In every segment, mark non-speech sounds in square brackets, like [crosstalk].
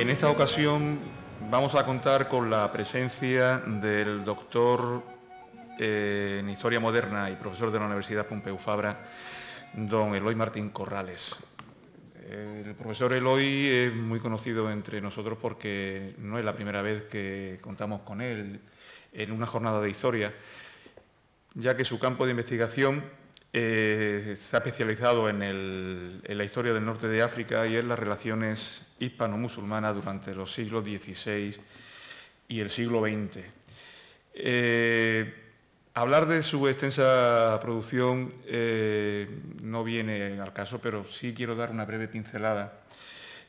en esta ocasión vamos a contar con la presencia del doctor eh, en Historia Moderna y profesor de la Universidad Pompeu Fabra, don Eloy Martín Corrales. El profesor Eloy es muy conocido entre nosotros porque no es la primera vez que contamos con él en una jornada de historia, ya que su campo de investigación eh, se ha especializado en, la historia del norte de África y en las relaciones hispano-musulmanas durante los siglos XVI y el siglo XX. Eh, hablar de su extensa producción eh, no viene al caso, pero sí quiero dar una breve pincelada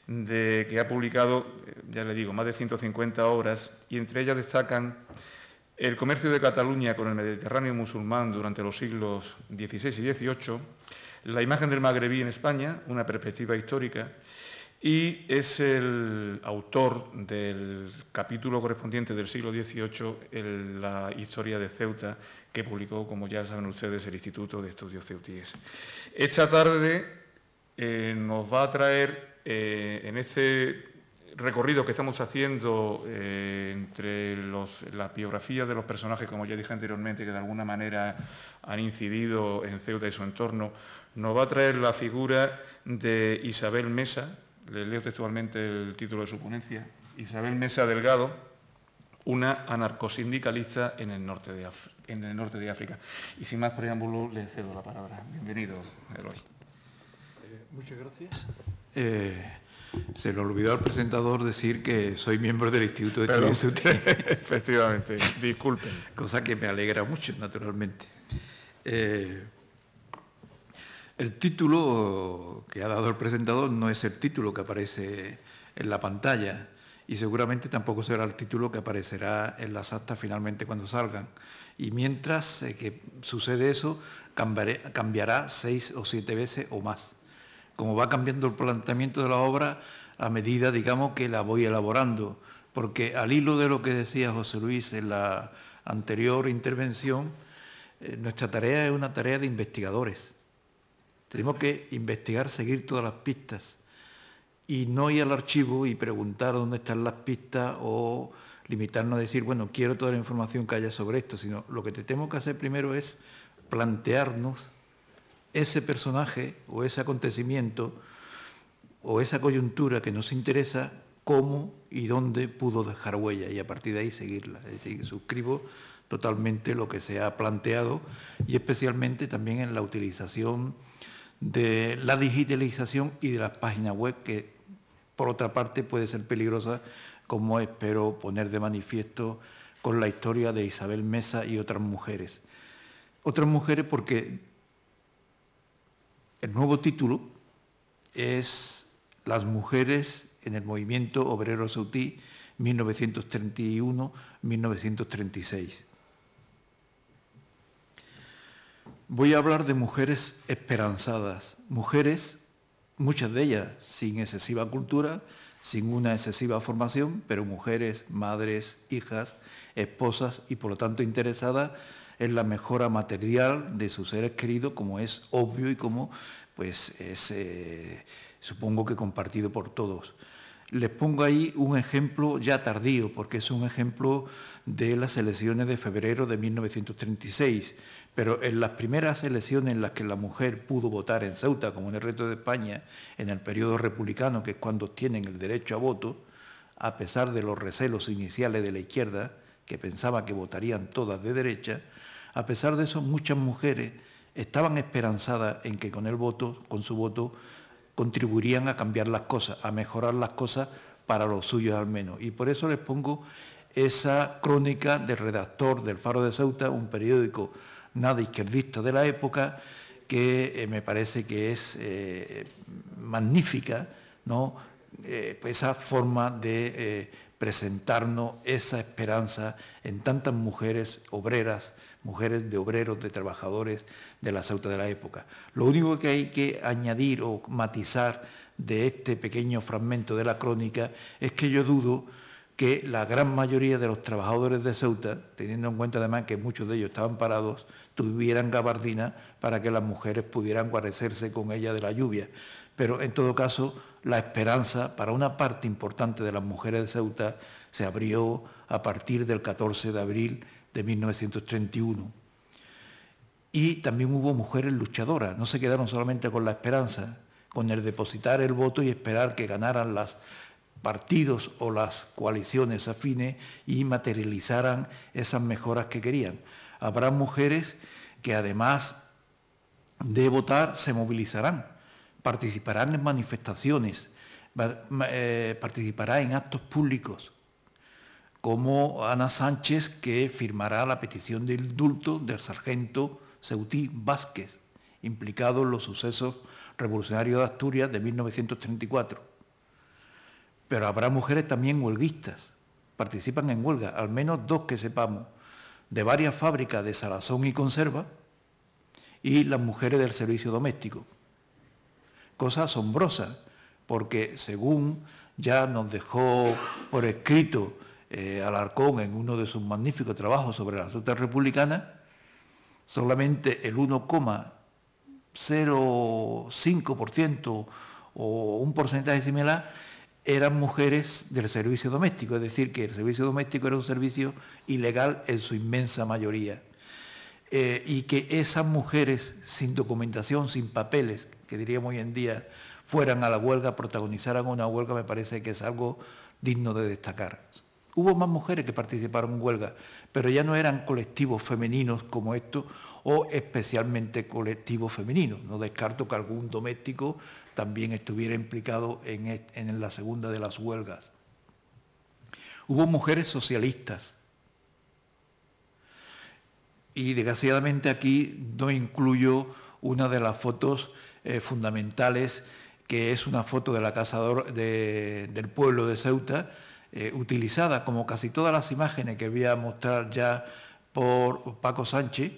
de que ha publicado, ya le digo, más de 150 obras y entre ellas destacan el comercio de Cataluña con el Mediterráneo musulmán durante los siglos XVI y XVIII, la imagen del magrebí en España, una perspectiva histórica, y es el autor del capítulo correspondiente del siglo XVIII, la historia de Ceuta, que publicó, como ya saben ustedes, el Instituto de Estudios Ceutíes. Esta tarde eh, nos va a traer eh, en este recorrido que estamos haciendo eh, entre las biografías de los personajes, como ya dije anteriormente, que de alguna manera han incidido en Ceuta y su entorno, nos va a traer la figura de Isabel Mesa, le leo textualmente el título de su ponencia, Isabel Mesa Delgado, una anarcosindicalista en el norte de, en el norte de África. Y sin más preámbulo, le cedo la palabra. Bienvenido, Eloy. Eh, muchas gracias. Eh, se le olvidó al presentador decir que soy miembro del Instituto de Estudios [laughs] Efectivamente, disculpen. Cosa que me alegra mucho, naturalmente. Eh, el título que ha dado el presentador no es el título que aparece en la pantalla y seguramente tampoco será el título que aparecerá en las actas finalmente cuando salgan. Y mientras eh, que sucede eso, cambiará seis o siete veces o más como va cambiando el planteamiento de la obra a medida, digamos, que la voy elaborando. Porque al hilo de lo que decía José Luis en la anterior intervención, eh, nuestra tarea es una tarea de investigadores. Tenemos que investigar, seguir todas las pistas y no ir al archivo y preguntar dónde están las pistas o limitarnos a decir, bueno, quiero toda la información que haya sobre esto, sino lo que tenemos que hacer primero es plantearnos ese personaje o ese acontecimiento o esa coyuntura que nos interesa, cómo y dónde pudo dejar huella y a partir de ahí seguirla. Es decir, suscribo totalmente lo que se ha planteado y especialmente también en la utilización de la digitalización y de las páginas web que por otra parte puede ser peligrosa como espero poner de manifiesto con la historia de Isabel Mesa y otras mujeres. Otras mujeres porque el nuevo título es Las mujeres en el movimiento obrero sautí 1931-1936. Voy a hablar de mujeres esperanzadas, mujeres, muchas de ellas sin excesiva cultura, sin una excesiva formación, pero mujeres, madres, hijas, esposas y por lo tanto interesadas es la mejora material de sus seres queridos, como es obvio y como pues es, eh, supongo que compartido por todos. Les pongo ahí un ejemplo ya tardío, porque es un ejemplo de las elecciones de febrero de 1936, pero en las primeras elecciones en las que la mujer pudo votar en Ceuta, como en el resto de España, en el periodo republicano, que es cuando tienen el derecho a voto, a pesar de los recelos iniciales de la izquierda, que pensaba que votarían todas de derecha, a pesar de eso, muchas mujeres estaban esperanzadas en que con el voto, con su voto, contribuirían a cambiar las cosas, a mejorar las cosas para los suyos al menos. Y por eso les pongo esa crónica del redactor del Faro de Ceuta, un periódico nada izquierdista de la época, que eh, me parece que es eh, magnífica, ¿no? Eh, esa forma de presentarnos esa esperanza en tantas mujeres obreras mujeres de obreros, de trabajadores de la Ceuta de la época. Lo único que hay que añadir o matizar de este pequeño fragmento de la crónica es que yo dudo que la gran mayoría de los trabajadores de Ceuta, teniendo en cuenta además que muchos de ellos estaban parados, tuvieran gabardina para que las mujeres pudieran guarecerse con ella de la lluvia. Pero en todo caso, la esperanza para una parte importante de las mujeres de Ceuta se abrió a partir del 14 de abril de 1931. Y también hubo mujeres luchadoras, no se quedaron solamente con la esperanza, con el depositar el voto y esperar que ganaran los partidos o las coaliciones afines y materializaran esas mejoras que querían. Habrá mujeres que además de votar se movilizarán, participarán en manifestaciones, eh, participarán en actos públicos como Ana Sánchez, que firmará la petición de indulto del sargento Ceutí Vázquez, implicado en los sucesos revolucionarios de Asturias de 1934. Pero habrá mujeres también huelguistas, participan en huelga, al menos dos que sepamos, de varias fábricas de salazón y conserva y las mujeres del servicio doméstico. Cosa asombrosa, porque según ya nos dejó por escrito eh, Alarcón en uno de sus magníficos trabajos sobre la sociedad republicana, solamente el 1,05% o un porcentaje similar eran mujeres del servicio doméstico, es decir, que el servicio doméstico era un servicio ilegal en su inmensa mayoría. Eh, y que esas mujeres sin documentación, sin papeles, que diríamos hoy en día, fueran a la huelga, protagonizaran una huelga, me parece que es algo digno de destacar. Hubo más mujeres que participaron en huelga, pero ya no eran colectivos femeninos como estos o especialmente colectivos femeninos. No descarto que algún doméstico también estuviera implicado en, la segunda de las huelgas. Hubo mujeres socialistas. Y desgraciadamente aquí no incluyo una de las fotos eh, fundamentales, que es una foto de la casa del pueblo de Ceuta, eh, utilizada, como casi todas las imágenes que voy a mostrar ya por Paco Sánchez,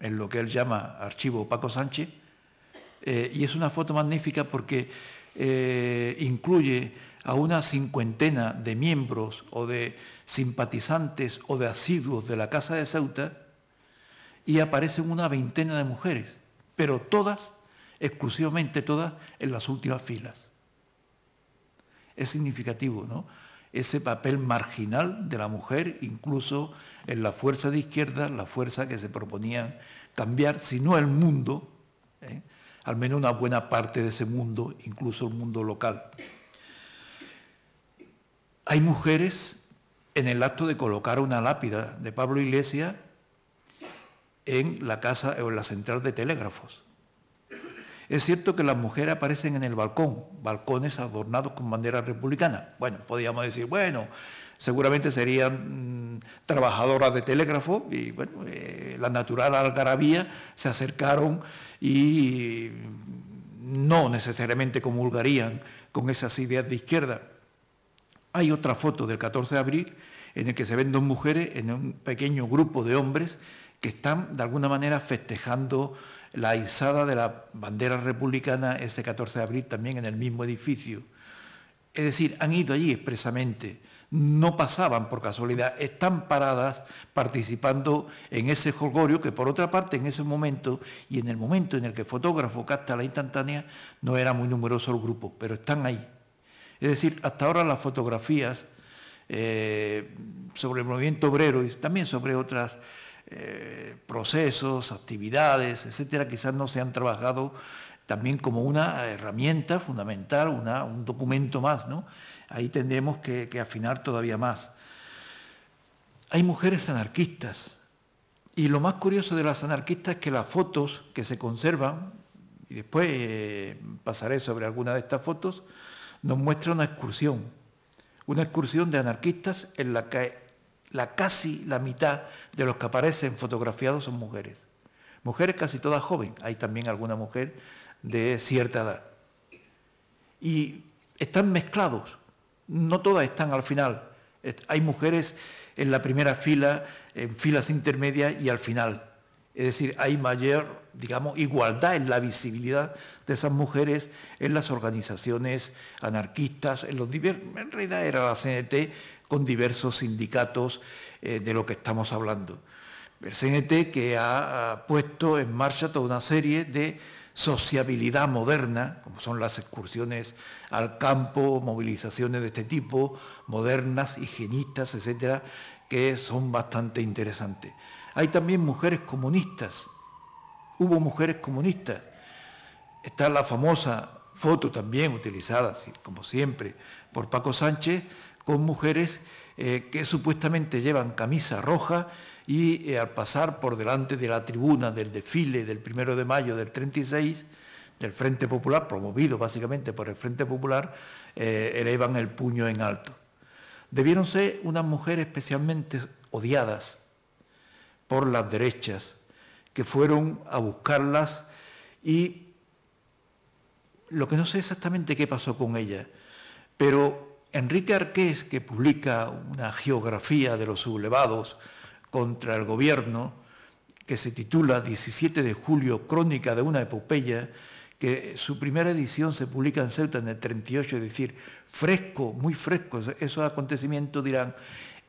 en lo que él llama archivo Paco Sánchez, eh, y es una foto magnífica porque eh, incluye a una cincuentena de miembros o de simpatizantes o de asiduos de la Casa de Ceuta y aparecen una veintena de mujeres, pero todas, exclusivamente todas, en las últimas filas. Es significativo, ¿no? ese papel marginal de la mujer, incluso en la fuerza de izquierda, la fuerza que se proponía cambiar, si no el mundo, ¿eh? al menos una buena parte de ese mundo, incluso el mundo local. Hay mujeres en el acto de colocar una lápida de Pablo Iglesias en la casa o en la central de telégrafos. Es cierto que las mujeres aparecen en el balcón, balcones adornados con bandera republicanas. Bueno, podríamos decir, bueno, seguramente serían mm, trabajadoras de telégrafo y bueno, eh, la natural algarabía se acercaron y mm, no necesariamente comulgarían con esas ideas de izquierda. Hay otra foto del 14 de abril en el que se ven dos mujeres en un pequeño grupo de hombres que están de alguna manera festejando la izada de la bandera republicana ese 14 de abril también en el mismo edificio. Es decir, han ido allí expresamente, no pasaban por casualidad, están paradas participando en ese jolgorio que por otra parte en ese momento y en el momento en el que el fotógrafo capta la instantánea no era muy numeroso el grupo, pero están ahí. Es decir, hasta ahora las fotografías eh, sobre el movimiento obrero y también sobre otras eh, procesos, actividades, etcétera, quizás no se han trabajado también como una herramienta fundamental, un documento más, ¿no? Ahí tendremos que, afinar todavía más. Hay mujeres anarquistas, y lo más curioso de las anarquistas es que las fotos que se conservan, y después eh, pasaré sobre alguna de estas fotos, nos muestra una excursión, una excursión de anarquistas en la que la casi la mitad de los que aparecen fotografiados son mujeres. Mujeres casi todas jóvenes, hay también alguna mujer de cierta edad. Y están mezclados, no todas están al final. Hay mujeres en la primera fila, en filas intermedias y al final. Es decir, hay mayor, digamos, igualdad en la visibilidad de esas mujeres en las organizaciones anarquistas, en los en realidad era la CNT con diversos sindicatos eh, de lo que estamos hablando. El CNT que ha, puesto en marcha toda una serie de sociabilidad moderna, como son las excursiones al campo, movilizaciones de este tipo, modernas, higienistas, etcétera, que son bastante interesantes. Hay también mujeres comunistas, hubo mujeres comunistas. Está la famosa foto también utilizada, como siempre, por Paco Sánchez, con mujeres eh, que supuestamente llevan camisa roja y eh, al pasar por delante de la tribuna del desfile del primero de mayo del 36, del Frente Popular, promovido básicamente por el Frente Popular, eh, elevan el puño en alto. Debieron ser unas mujeres especialmente odiadas por las derechas, que fueron a buscarlas y lo que no sé exactamente qué pasó con ellas, pero Enrique Arqués, que publica una geografía de los sublevados contra el gobierno, que se titula 17 de julio, crónica de una epopeya, que su primera edición se publica en Ceuta en el 38, es decir, fresco, muy fresco, esos acontecimientos dirán,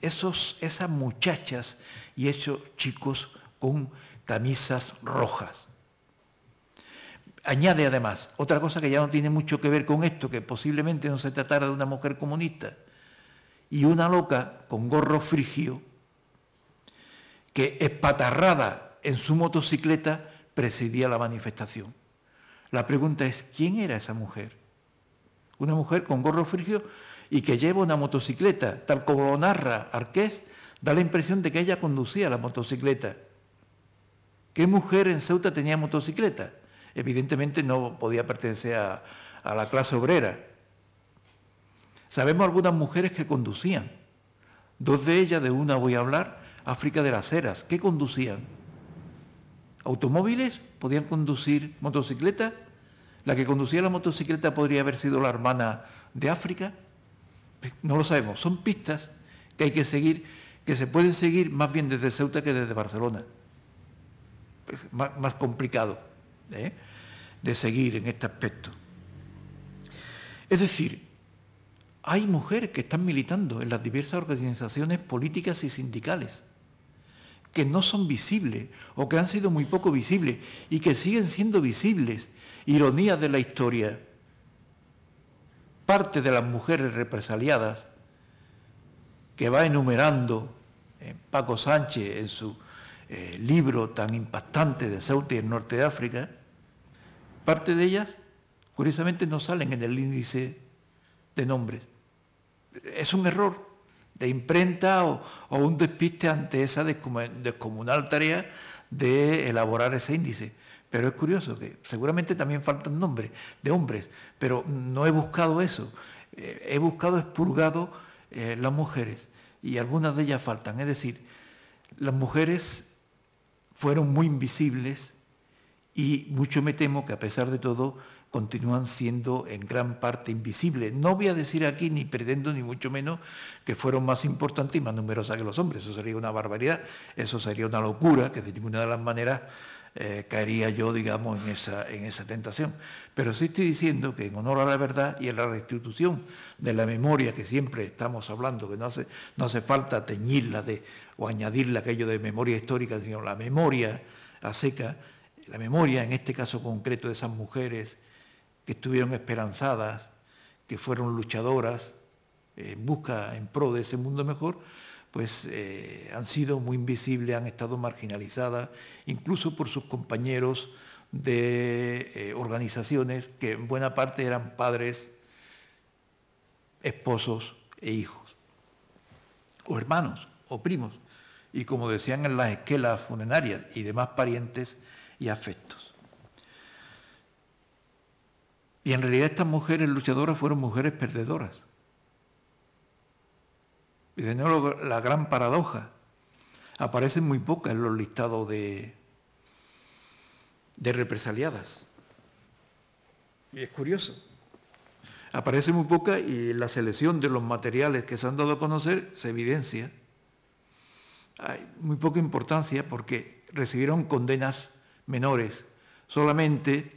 esas muchachas y esos chicos con camisas rojas. Añade además otra cosa que ya no tiene mucho que ver con esto, que posiblemente no se tratara de una mujer comunista, y una loca con gorro frigio, que espatarrada en su motocicleta presidía la manifestación. La pregunta es, ¿quién era esa mujer? Una mujer con gorro frigio y que lleva una motocicleta, tal como lo narra Arqués, da la impresión de que ella conducía la motocicleta. ¿Qué mujer en Ceuta tenía motocicleta? evidentemente no podía pertenecer a, la clase obrera. Sabemos algunas mujeres que conducían. Dos de ellas, de una voy a hablar, África de las Heras, ¿qué conducían? ¿Automóviles? ¿Podían conducir motocicleta? ¿La que conducía la motocicleta podría haber sido la hermana de África? No lo sabemos. Son pistas que hay que seguir, que se pueden seguir más bien desde Ceuta que desde Barcelona. Pues, más complicado. ¿eh? de seguir en este aspecto. Es decir, hay mujeres que están militando en las diversas organizaciones políticas y sindicales, que no son visibles o que han sido muy poco visibles y que siguen siendo visibles. Ironía de la historia. Parte de las mujeres represaliadas que va enumerando eh, Paco Sánchez en su eh, libro tan impactante de Ceuta y el norte de África, parte de ellas, curiosamente, no salen en el índice de nombres. Es un error de imprenta o, un despiste ante esa descomunal tarea de elaborar ese índice. Pero es curioso que seguramente también faltan nombres de hombres, pero no he buscado eso. Eh, he buscado, expurgado eh, las mujeres y algunas de ellas faltan. Es decir, las mujeres fueron muy invisibles y mucho me temo que a pesar de todo continúan siendo en gran parte invisibles. No voy a decir aquí, ni pretendo, ni mucho menos, que fueron más importantes y más numerosas que los hombres. Eso sería una barbaridad, eso sería una locura, que de ninguna de las maneras eh, caería yo, digamos, en esa, en esa tentación. Pero sí estoy diciendo que en honor a la verdad y a la restitución de la memoria, que siempre estamos hablando, que no hace, no hace falta teñirla de, o añadirla aquello de memoria histórica, sino la memoria a seca, la memoria, en este caso concreto, de esas mujeres que estuvieron esperanzadas, que fueron luchadoras en busca, en pro de ese mundo mejor, pues eh, han sido muy invisibles, han estado marginalizadas, incluso por sus compañeros de eh, organizaciones que en buena parte eran padres, esposos e hijos, o hermanos, o primos, y como decían en las esquelas funerarias y demás parientes, y afectos. Y en realidad estas mujeres luchadoras fueron mujeres perdedoras. Y de nuevo la gran paradoja. Aparecen muy pocas en los listados de, de represaliadas. Y es curioso. Aparece muy poca y la selección de los materiales que se han dado a conocer se evidencia. Hay muy poca importancia porque recibieron condenas menores. Solamente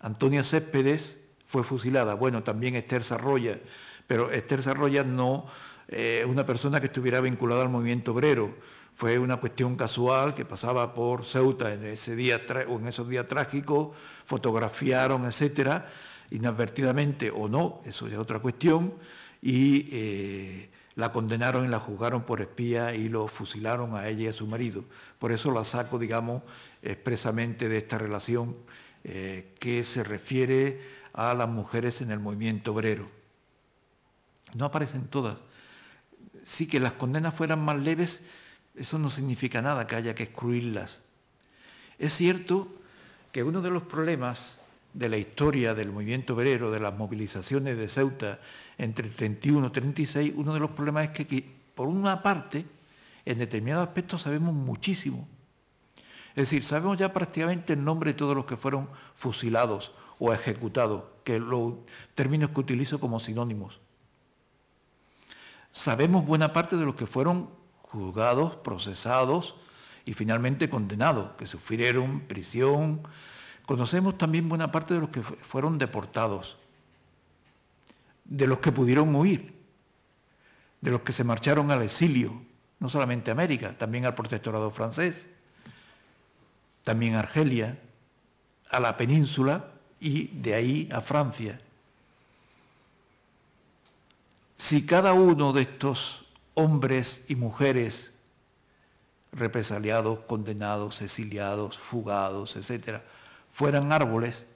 Antonia Céspedes fue fusilada. Bueno, también Esther Sarroya, pero Esther Sarroya no es eh, una persona que estuviera vinculada al movimiento obrero. Fue una cuestión casual que pasaba por Ceuta en, ese día o en esos días trágicos, fotografiaron, etcétera, inadvertidamente o no, eso es otra cuestión, y eh, la condenaron y la juzgaron por espía y lo fusilaron a ella y a su marido. Por eso la saco, digamos, expresamente de esta relación eh, que se refiere a las mujeres en el movimiento obrero. No aparecen todas. Sí que las condenas fueran más leves, eso no significa nada que haya que excluirlas. Es cierto que uno de los problemas de la historia del movimiento obrero, de las movilizaciones de Ceuta entre 31 y 36, uno de los problemas es que, por una parte, en determinados aspectos sabemos muchísimo. Es decir, sabemos ya prácticamente el nombre de todos los que fueron fusilados o ejecutados, que los términos que utilizo como sinónimos. Sabemos buena parte de los que fueron juzgados, procesados y finalmente condenados, que sufrieron prisión, Conocemos también buena parte de los que fueron deportados, de los que pudieron huir, de los que se marcharon al exilio, no solamente a América, también al protectorado francés, también a Argelia, a la península y de ahí a Francia. Si cada uno de estos hombres y mujeres represaliados, condenados, exiliados, fugados, etcétera, fueran árboles,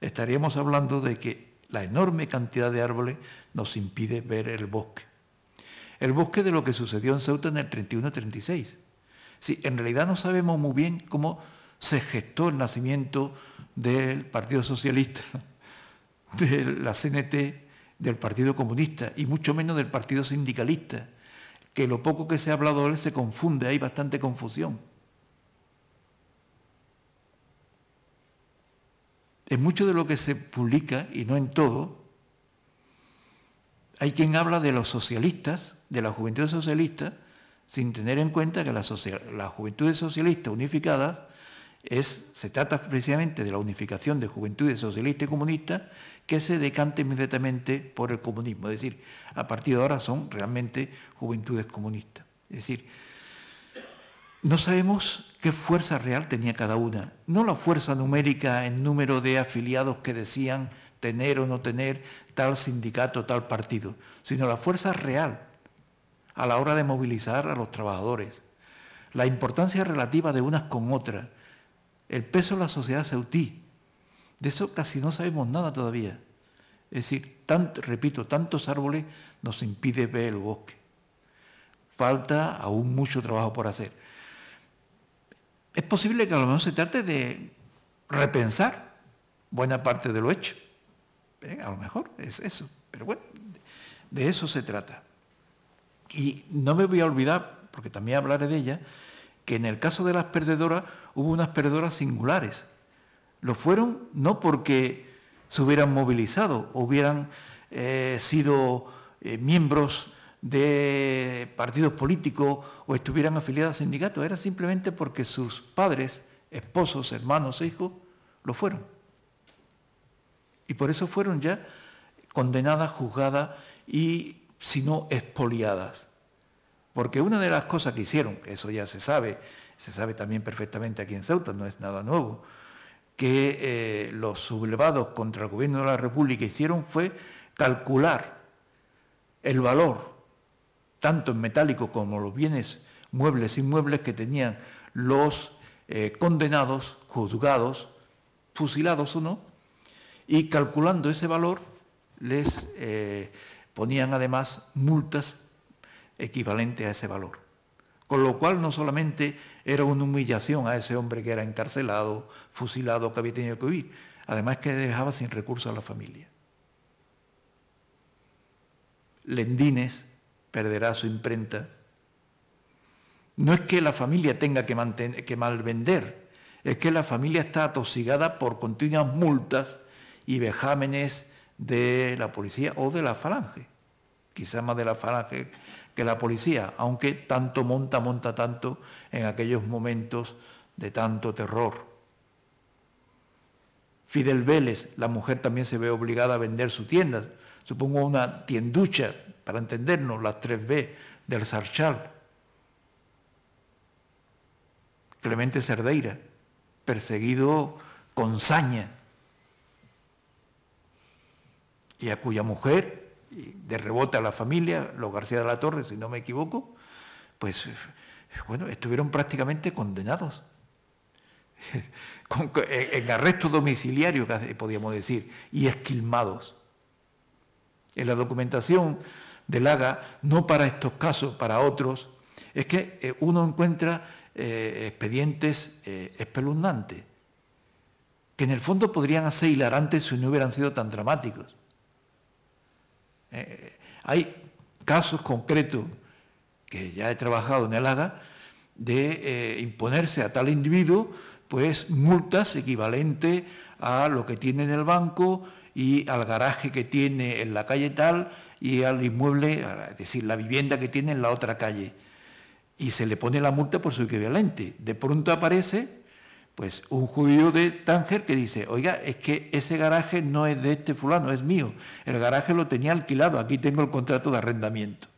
estaríamos hablando de que la enorme cantidad de árboles nos impide ver el bosque. El bosque de lo que sucedió en Ceuta en el 31-36. en realidad no sabemos muy bien cómo se gestó el nacimiento del Partido Socialista, [laughs] de la CNT, del Partido Comunista y mucho menos del Partido Sindicalista, que lo poco que se ha hablado de él se confunde, hay bastante confusión. en mucho de lo que se publica, y no en todo, hay quien habla de los socialistas, de la juventud socialista, sin tener en cuenta que la juventud socialista unificada, es, se trata precisamente de la unificación de juventudes socialistas y comunistas que se decanta inmediatamente por el comunismo. Es decir, a partir de ahora son realmente juventudes comunistas. Es decir, no sabemos qué fuerza real tenía cada una, no la fuerza numérica en número de afiliados que decían tener o no tener tal sindicato, tal partido, sino la fuerza real a la hora de movilizar a los trabajadores, la importancia relativa de unas con otras, el peso de la sociedad ceutí. De eso casi no sabemos nada todavía. Es decir, repito, tantos árboles nos impide ver el bosque. Falta aún mucho trabajo por hacer es posible que a lo mejor se trate de repensar buena parte de lo hecho. Eh, a lo mejor es eso, pero bueno, de eso se trata. Y no me voy a olvidar, porque también hablaré de ella, que en el caso de las perdedoras hubo unas perdedoras singulares. Lo fueron no porque se hubieran movilizado, hubieran eh, sido eh, miembros de partidos políticos o estuvieran afiliadas a sindicatos, era simplemente porque sus padres, esposos, hermanos, hijos, lo fueron. Y por eso fueron ya condenadas, juzgadas y, si no, expoliadas. Porque una de las cosas que hicieron, eso ya se sabe, se sabe también perfectamente aquí en Ceuta, no es nada nuevo, que eh, los sublevados contra el gobierno de la República hicieron fue calcular el valor tanto en metálico como los bienes muebles e inmuebles que tenían los eh, condenados, juzgados, fusilados o no, y calculando ese valor les eh, ponían además multas equivalentes a ese valor. Con lo cual no solamente era una humillación a ese hombre que era encarcelado, fusilado, que había tenido que huir, además que dejaba sin recursos a la familia. Lendines perderá su imprenta. No es que la familia tenga que, malvender, es que la familia está atosigada por continuas multas y vejámenes de la policía o de la falange, Quizá más de la falange que la policía, aunque tanto monta, monta tanto en aquellos momentos de tanto terror. Fidel Vélez, la mujer también se ve obligada a vender su tienda, supongo una tienducha para entendernos, las 3B del Sarchal. Clemente Cerdeira, perseguido con saña, y a cuya mujer, de rebote a la familia, los García de la Torre, si no me equivoco, pues bueno, estuvieron prácticamente condenados. [laughs] en arresto domiciliario, podríamos decir, y esquilmados. En la documentación del haga no para estos casos, para otros, es que eh, uno encuentra eh, expedientes eh, espeluznantes, que en el fondo podrían hacer hilarantes si no hubieran sido tan dramáticos. hay casos concretos que ya he trabajado en el haga de imponerse a tal individuo pues multas equivalentes a lo que tiene en el banco y al garaje que tiene en la calle tal y al inmueble, es decir, la vivienda que tiene en la otra calle. Y se le pone la multa por su equivalente. De pronto aparece pues un judío de Tánger que dice, oiga, es que ese garaje no es de este fulano, es mío. El garaje lo tenía alquilado, aquí tengo el contrato de arrendamiento.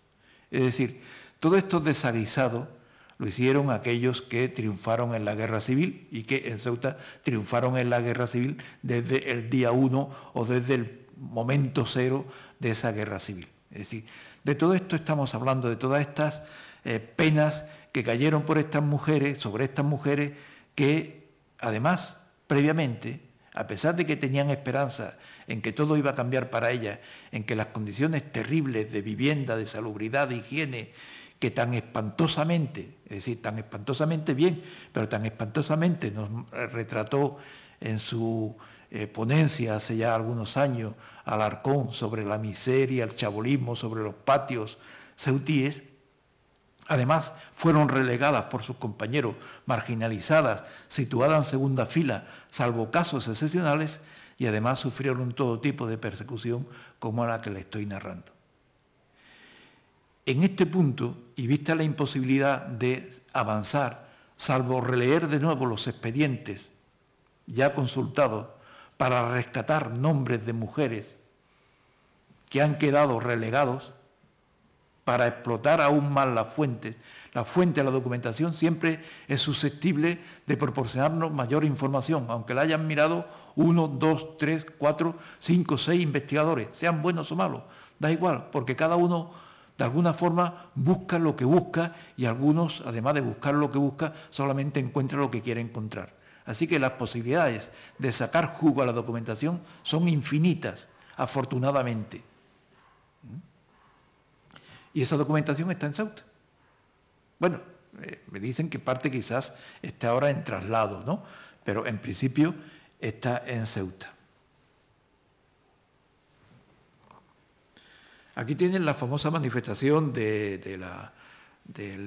Es decir, todo esto desaguisado lo hicieron aquellos que triunfaron en la guerra civil y que en Ceuta triunfaron en la guerra civil desde el día uno o desde el momento cero de esa guerra civil. Es decir, de todo esto estamos hablando, de todas estas eh, penas que cayeron por estas mujeres, sobre estas mujeres que además previamente, a pesar de que tenían esperanza en que todo iba a cambiar para ellas, en que las condiciones terribles de vivienda, de salubridad, de higiene, que tan espantosamente, es decir, tan espantosamente bien, pero tan espantosamente nos eh, retrató en su eh, ponencia hace ya algunos años Alarcón, sobre la miseria, el chabolismo, sobre los patios ceutíes, Además, fueron relegadas por sus compañeros, marginalizadas, situadas en segunda fila, salvo casos excepcionales, y además sufrieron todo tipo de persecución como la que le estoy narrando. En este punto, y vista la imposibilidad de avanzar, salvo releer de nuevo los expedientes ya consultados para rescatar nombres de mujeres que han quedado relegados para explotar aún más las fuentes. La fuente de la documentación siempre es susceptible de proporcionarnos mayor información, aunque la hayan mirado uno, dos, tres, cuatro, cinco, seis investigadores, sean buenos o malos, da igual, porque cada uno de alguna forma busca lo que busca y algunos, además de buscar lo que busca, solamente encuentran lo que quiere encontrar. Así que las posibilidades de sacar jugo a la documentación son infinitas, afortunadamente. ¿Mm? Y esa documentación está en Ceuta. Bueno, eh, me dicen que parte quizás está ahora en traslado, ¿no? Pero en principio está en Ceuta. Aquí tienen la famosa manifestación del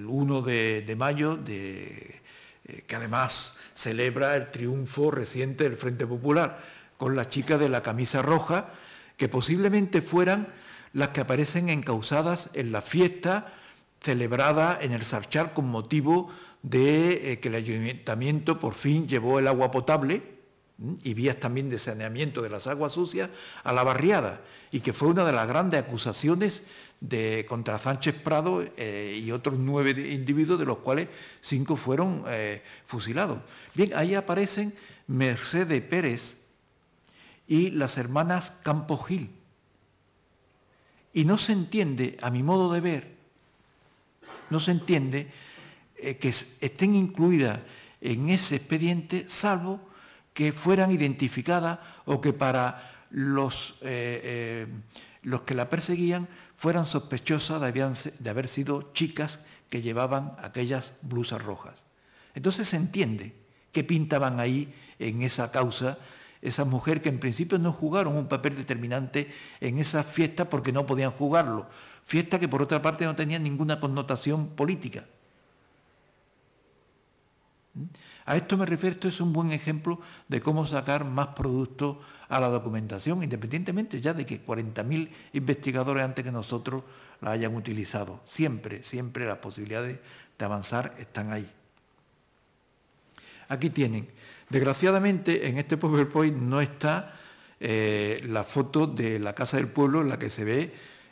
1 de mayo de, eh, que además celebra el triunfo reciente del Frente Popular, con las chicas de la camisa roja, que posiblemente fueran las que aparecen encauzadas en la fiesta celebrada en el Sarchar con motivo de eh, que el ayuntamiento por fin llevó el agua potable y vías también de saneamiento de las aguas sucias a la barriada, y que fue una de las grandes acusaciones contra Sánchez Prado eh, y otros nueve individuos, de los cuales cinco fueron eh, fusilados. Bien, ahí aparecen Mercedes Pérez y las hermanas Campo Gil. Y no se entiende, a mi modo de ver, no se entiende eh, que estén incluidas en ese expediente, salvo que fueran identificadas o que para los, eh, eh, los que la perseguían fueran sospechosas de, de haber sido chicas que llevaban aquellas blusas rojas. Entonces se entiende que pintaban ahí en esa causa esas mujeres que en principio no jugaron un papel determinante en esa fiesta porque no podían jugarlo. Fiesta que por otra parte no tenía ninguna connotación política. ¿Mm? A esto me refiero, esto es un buen ejemplo de cómo sacar más productos a la documentación, independientemente ya de que 40.000 investigadores antes que nosotros la hayan utilizado. Siempre, siempre las posibilidades de avanzar están ahí. Aquí tienen. Desgraciadamente, en este PowerPoint no está eh, la foto de la Casa del Pueblo en la que se ve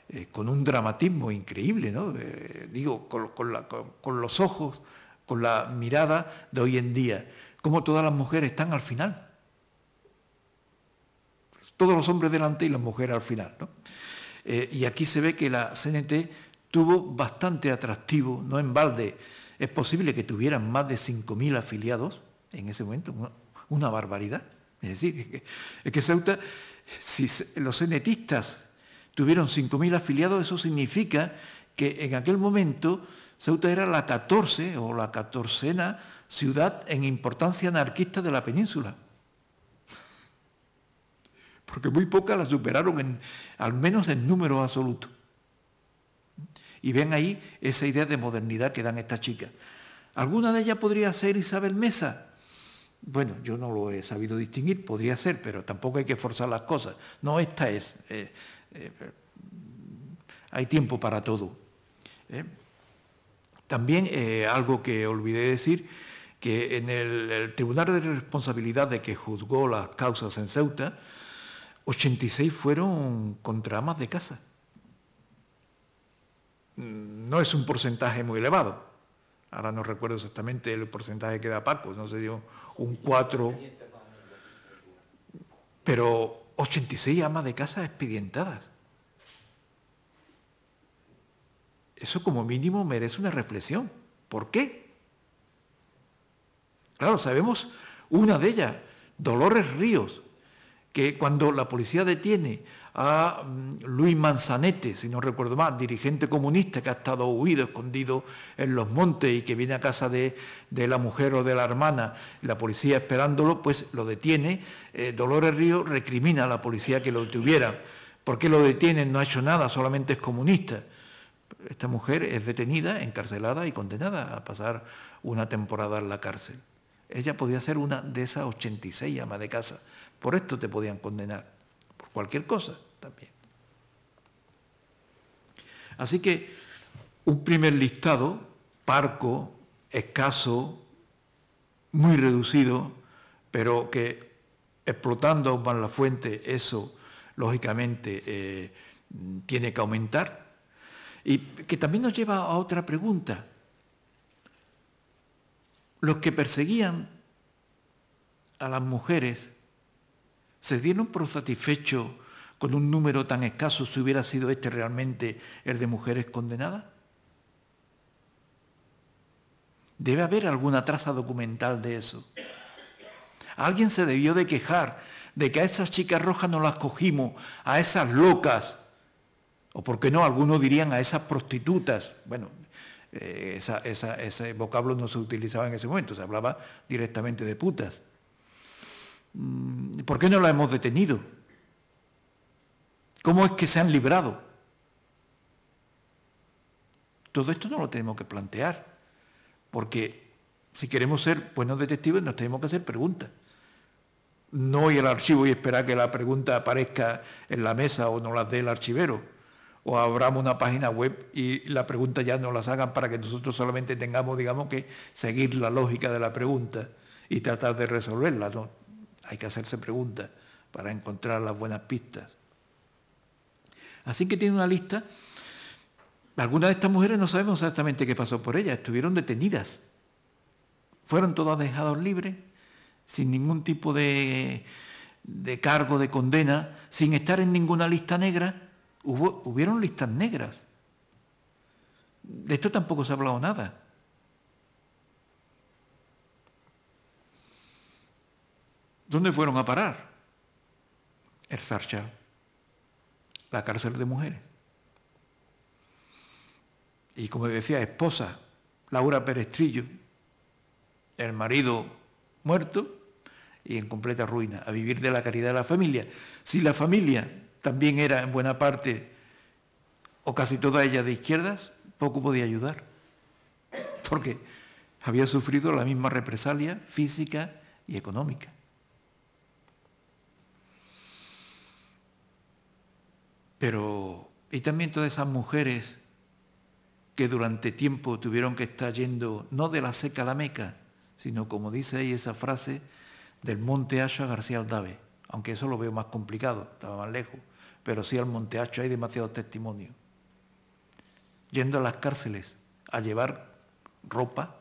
eh, con un dramatismo increíble, ¿no? Eh, digo, con los ojos con la mirada de hoy en día, cómo todas las mujeres están al final. Todos los hombres delante y las mujeres al final. Eh, y aquí se ve que la CNT tuvo bastante atractivo, no en balde. Es posible que tuvieran más de 5.000 afiliados en ese momento, una, barbaridad. Es decir, es que, Ceuta, si los cenetistas tuvieron 5.000 afiliados, eso significa que en aquel momento Ceuta era la catorce o la catorcena ciudad en importancia anarquista de la península. Porque muy pocas la superaron, en, al menos en número absoluto. Y ven ahí esa idea de modernidad que dan estas chicas. ¿Alguna de ellas podría ser Isabel Mesa? Bueno, yo no lo he sabido distinguir, podría ser, pero tampoco hay que forzar las cosas. No, esta es. Eh, eh, hay tiempo para todo. ¿eh? También eh, algo que olvidé decir, que en el, Tribunal de Responsabilidad de que juzgó las causas en Ceuta, 86 fueron contra amas de casa. Mm, no es un porcentaje muy elevado. Ahora no recuerdo exactamente el porcentaje que da Paco, no sé, dio un 4. Pero 86 amas de casa expedientadas. Eso como mínimo merece una reflexión. ¿Por qué? Claro, sabemos una de ellas, Dolores Ríos, que cuando la policía detiene a mm, Luis Manzanete, si no recuerdo mal, dirigente comunista que ha estado huido, escondido en los montes y que viene a casa de, la mujer o de la hermana, la policía esperándolo, pues lo detiene. Eh, Dolores Ríos recrimina a la policía que lo detuviera. ¿Por qué lo detienen? No ha hecho nada, solamente es comunista. Esta mujer es detenida, encarcelada y condenada a pasar una temporada en la cárcel. Ella podía ser una de esas 86 amas de casa. Por esto te podían condenar, por cualquier cosa también. Así que un primer listado, parco, escaso, muy reducido, pero que explotando aún más la fuente, eso lógicamente eh, tiene que aumentar y que también nos lleva a otra pregunta. Los que perseguían a las mujeres se dieron por satisfecho con un número tan escaso si hubiera sido este realmente el de mujeres condenadas? Debe haber alguna traza documental de eso. Alguien se debió de quejar de que a esas chicas rojas no las cogimos, a esas locas, o por qué no, algunos dirían a esas prostitutas, bueno, eh, ese vocablo no se utilizaba en ese momento, se hablaba directamente de putas. Mm, ¿Por qué no la hemos detenido? ¿Cómo es que se han librado? Todo esto no lo tenemos que plantear, porque si queremos ser buenos detectives nos tenemos que hacer preguntas. No ir al archivo y esperar que la pregunta aparezca en la mesa o no la dé el archivero o abramos una página web y la pregunta ya no las hagan para que nosotros solamente tengamos, digamos, que seguir la lógica de la pregunta y tratar de resolverla. Hay que hacerse preguntas para encontrar las buenas pistas. Así que tiene una lista. Algunas de estas mujeres no sabemos exactamente qué pasó por ellas, estuvieron detenidas. Fueron todas dejadas libres, sin ningún tipo de cargo, de condena, sin estar en ninguna lista negra Hubo, hubieron listas negras. De esto tampoco se ha hablado nada. ¿Dónde fueron a parar? El Sarcha, la cárcel de mujeres. Y como decía, esposa, Laura Perestrillo, el marido muerto y en completa ruina, a vivir de la caridad de la familia. Si la familia también era en buena parte, o casi toda ella, de izquierdas, poco podía ayudar, porque había sufrido la misma represalia física y económica. Pero, y también todas esas mujeres que durante tiempo tuvieron que estar yendo, no de la seca a la meca, sino como dice ahí esa frase, del monte a García Aldave, aunque eso lo veo más complicado, estaba más lejos, pero sí al Monteacho hay demasiado testimonio. Yendo a las cárceles a llevar ropa,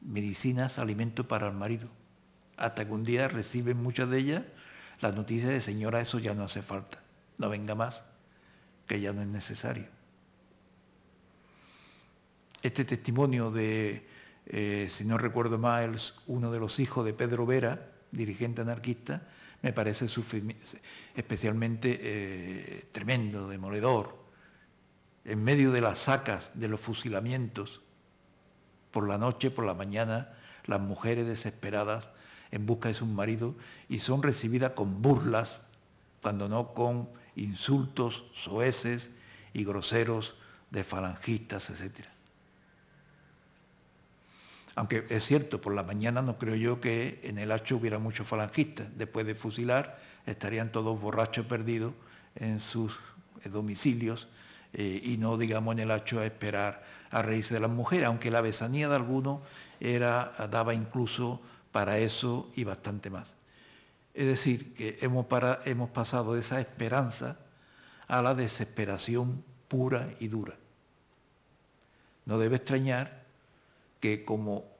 medicinas, alimentos para el marido. Hasta que un día reciben muchas de ellas las noticias de señora, eso ya no hace falta, no venga más, que ya no es necesario. Este testimonio de, eh, si no recuerdo mal, uno de los hijos de Pedro Vera, dirigente anarquista, me parece especialmente eh, tremendo, demoledor, en medio de las sacas, de los fusilamientos, por la noche, por la mañana, las mujeres desesperadas en busca de sus maridos y son recibidas con burlas, cuando no con insultos soeces y groseros de falangistas, etcétera. Aunque es cierto, por la mañana no creo yo que en el Hacho hubiera muchos falangistas. Después de fusilar, estarían todos borrachos perdidos en sus eh, domicilios eh, y no, digamos, en el Hacho a esperar a reírse de las mujeres, aunque la besanía de algunos era, daba incluso para eso y bastante más. Es decir, que hemos, hemos pasado de esa esperanza a la desesperación pura y dura. No debe extrañar que, como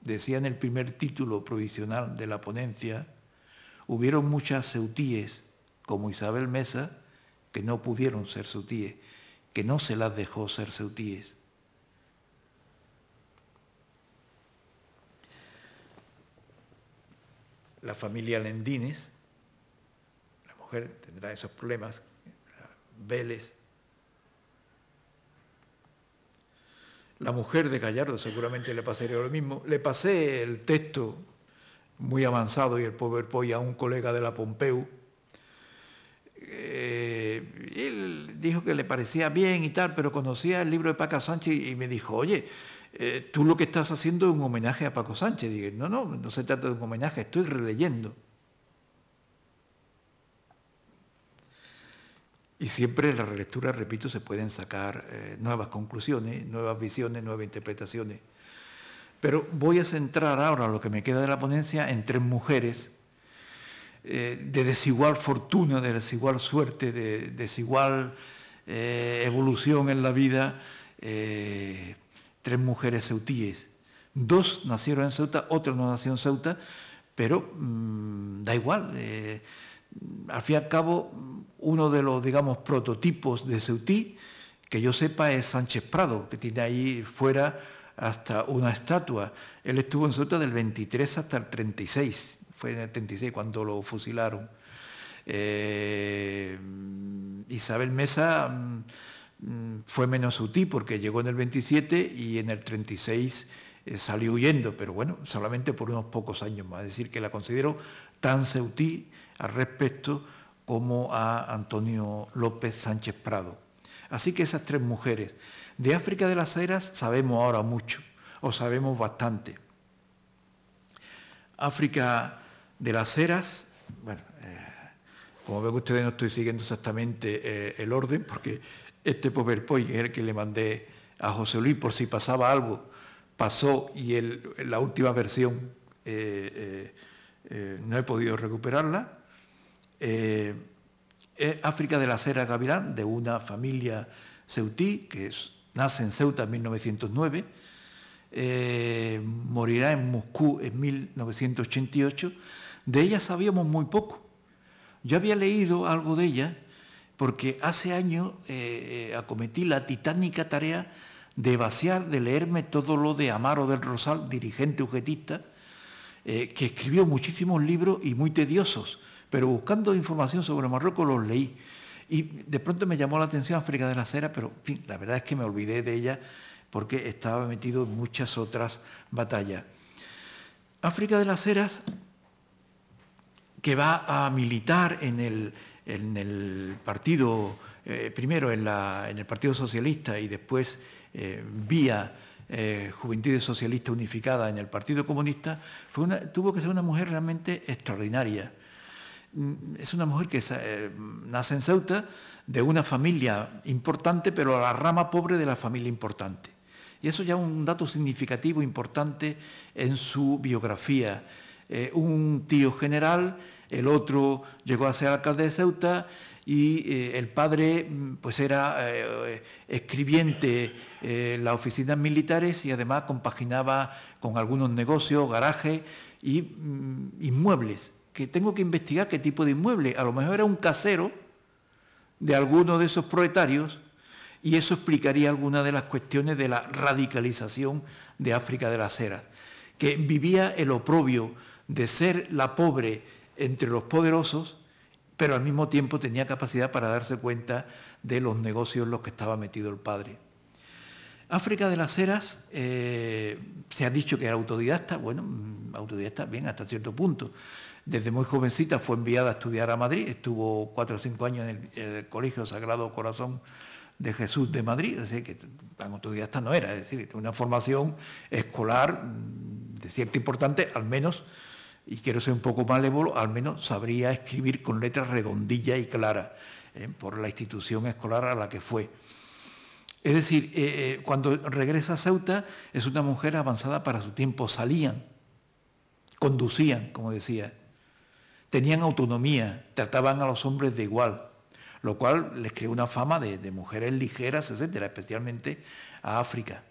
decía en el primer título provisional de la ponencia, hubieron muchas ceutíes como Isabel Mesa, que no pudieron ser ceutíes que no se las dejó ser ceutíes La familia Lendines, la mujer tendrá esos problemas, Vélez, la mujer de Gallardo seguramente le pasaría lo mismo. Le pasé el texto muy avanzado y el PowerPoint a un colega de la Pompeu. Eh, él dijo que le parecía bien y tal, pero conocía el libro de Paco Sánchez y me dijo, oye, eh, tú lo que estás haciendo es un homenaje a Paco Sánchez. dije, no, no, no se trata de un homenaje, estoy releyendo. Y siempre en la relectura, repito, se pueden sacar eh, nuevas conclusiones, nuevas visiones, nuevas interpretaciones. Pero voy a centrar ahora lo que me queda de la ponencia en tres mujeres eh, de desigual fortuna, de desigual suerte, de desigual eh, evolución en la vida, tres mujeres ceutíes. Dos nacieron en Ceuta, otra no nació en Ceuta, pero mm, da igual al fin y al cabo, uno de los, digamos, prototipos de Ceutí, que yo sepa, es Sánchez Prado, que tiene ahí fuera hasta una estatua. Él estuvo en Ceuta del 23 hasta el 36, fue en el 36 cuando lo fusilaron. Eh, Isabel Mesa mm, mm, fue menos Ceutí porque llegó en el 27 y en el 36 eh, salió huyendo, pero bueno, solamente por unos pocos años más. Es decir, que la considero tan Ceutí al respecto, como a Antonio López Sánchez Prado. Así que esas tres mujeres. De África de las Heras sabemos ahora mucho, o sabemos bastante. África de las Heras, bueno, eh, como ven ustedes no estoy siguiendo exactamente eh, el orden, porque este PowerPoint es el que le mandé a José Luis por si pasaba algo, pasó y la última versión eh, eh, no he podido recuperarla. Eh, eh, África de la Sera Gavilán, de una familia ceutí, que nace en Ceuta en 1909, eh, morirá en Moscú en 1988. De ella sabíamos muy poco. Yo había leído algo de ella porque hace años acometí la titánica tarea de vaciar, de leerme todo lo de Amaro del Rosal, dirigente ujetista, que escribió muchísimos libros y muy tediosos pero buscando información sobre Marruecos los leí. Y de pronto me llamó la atención África de las Heras... pero la verdad es que me olvidé de ella porque estaba metido en muchas otras batallas. África de las Heras, que va a militar en el, partido, eh, primero en, el Partido Socialista y después eh, vía eh, Juventud Socialista Unificada en el Partido Comunista, tuvo que ser una mujer realmente extraordinaria Mm, es una mujer que eh, nace en Ceuta de una familia importante, pero a la rama pobre de la familia importante. Y eso ya es un dato significativo, importante en su biografía. Eh, un tío general, el otro llegó a ser alcalde de Ceuta y eh, el padre mm, pues era escribiente en las oficinas militares y además compaginaba con algunos negocios, garajes y mm, inmuebles que tengo que investigar qué tipo de inmueble. A lo mejor era un casero de alguno de esos proletarios y eso explicaría algunas de las cuestiones de la radicalización de África de las Heras, que vivía el oprobio de ser la pobre entre los poderosos, pero al mismo tiempo tenía capacidad para darse cuenta de los negocios en los que estaba metido el padre. África de las Heras eh, se ha dicho que era autodidacta, bueno, mm, autodidacta bien hasta cierto punto, desde muy jovencita fue enviada a estudiar a Madrid, estuvo cuatro o cinco años en el, Colegio Sagrado Corazón de Jesús de Madrid, es decir, que tan esta no era, es decir, una formación escolar mm, de cierto importante, al menos, y quiero ser un poco malévolo, al menos sabría escribir con letras redondillas y claras eh, por la institución escolar a la que fue. Es decir, eh, eh, cuando regresa a Ceuta es una mujer avanzada para su tiempo, salían, conducían, como decía, tenían autonomía, trataban a los hombres de igual, lo cual les creó una fama de, mujeres ligeras, etcétera, especialmente a África.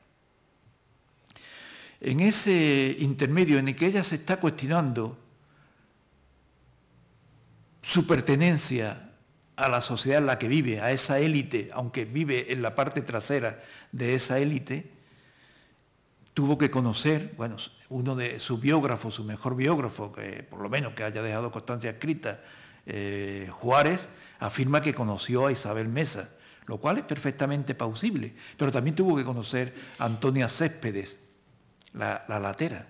En ese intermedio en el que ella se está cuestionando su pertenencia a la sociedad en la que vive, a esa élite, aunque vive en la parte trasera de esa élite, tuvo que conocer, bueno, uno de su biógrafo, su mejor biógrafo, por lo menos que haya dejado constancia escrita, eh, Juárez, afirma que conoció a Isabel Mesa, lo cual es perfectamente plausible. pero también tuvo que conocer a Antonia Céspedes, la, la latera.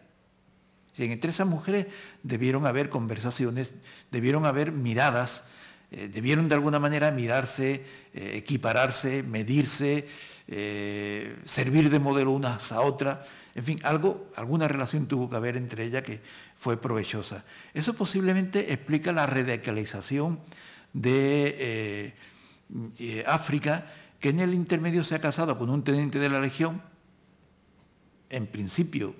entre esas mujeres debieron haber conversaciones, debieron haber miradas, eh, debieron de alguna manera mirarse, eh, equipararse, medirse, eh, servir de modelo unas a otras. En fin, algo, alguna relación tuvo que haber entre ellas que fue provechosa. Eso posiblemente explica la radicalización de eh, eh, África, que en el intermedio se ha casado con un teniente de la Legión, en principio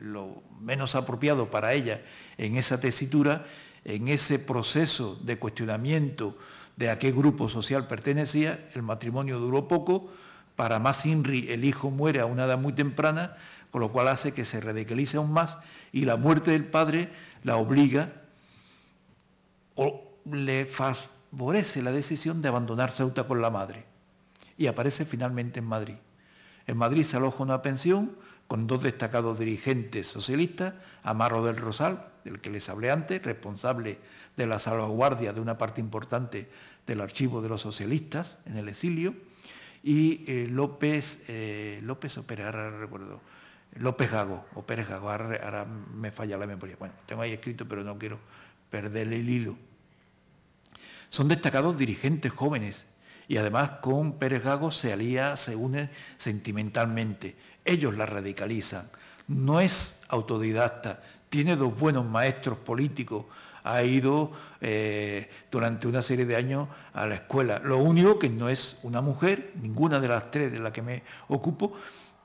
lo menos apropiado para ella en esa tesitura, en ese proceso de cuestionamiento de a qué grupo social pertenecía, el matrimonio duró poco, para más Inri, el hijo muere a una edad muy temprana, con lo cual hace que se radicalice aún más y la muerte del padre la obliga o le favorece la decisión de abandonar Ceuta con la madre. Y aparece finalmente en Madrid. En Madrid se aloja una pensión con dos destacados dirigentes socialistas, Amaro del Rosal, del que les hablé antes, responsable de la salvaguardia de una parte importante del archivo de los socialistas en el exilio, y eh, López, eh, López ahora recuerdo, López Gago, o Pérez Gago, ahora, ahora, me falla la memoria. Bueno, tengo ahí escrito, pero no quiero perderle el hilo. Son destacados dirigentes jóvenes y además con Pérez Gago se alía, se une sentimentalmente. Ellos la radicalizan. No es autodidacta, tiene dos buenos maestros políticos ha ido eh, durante una serie de años a la escuela. Lo único que no es una mujer, ninguna de las tres de las que me ocupo,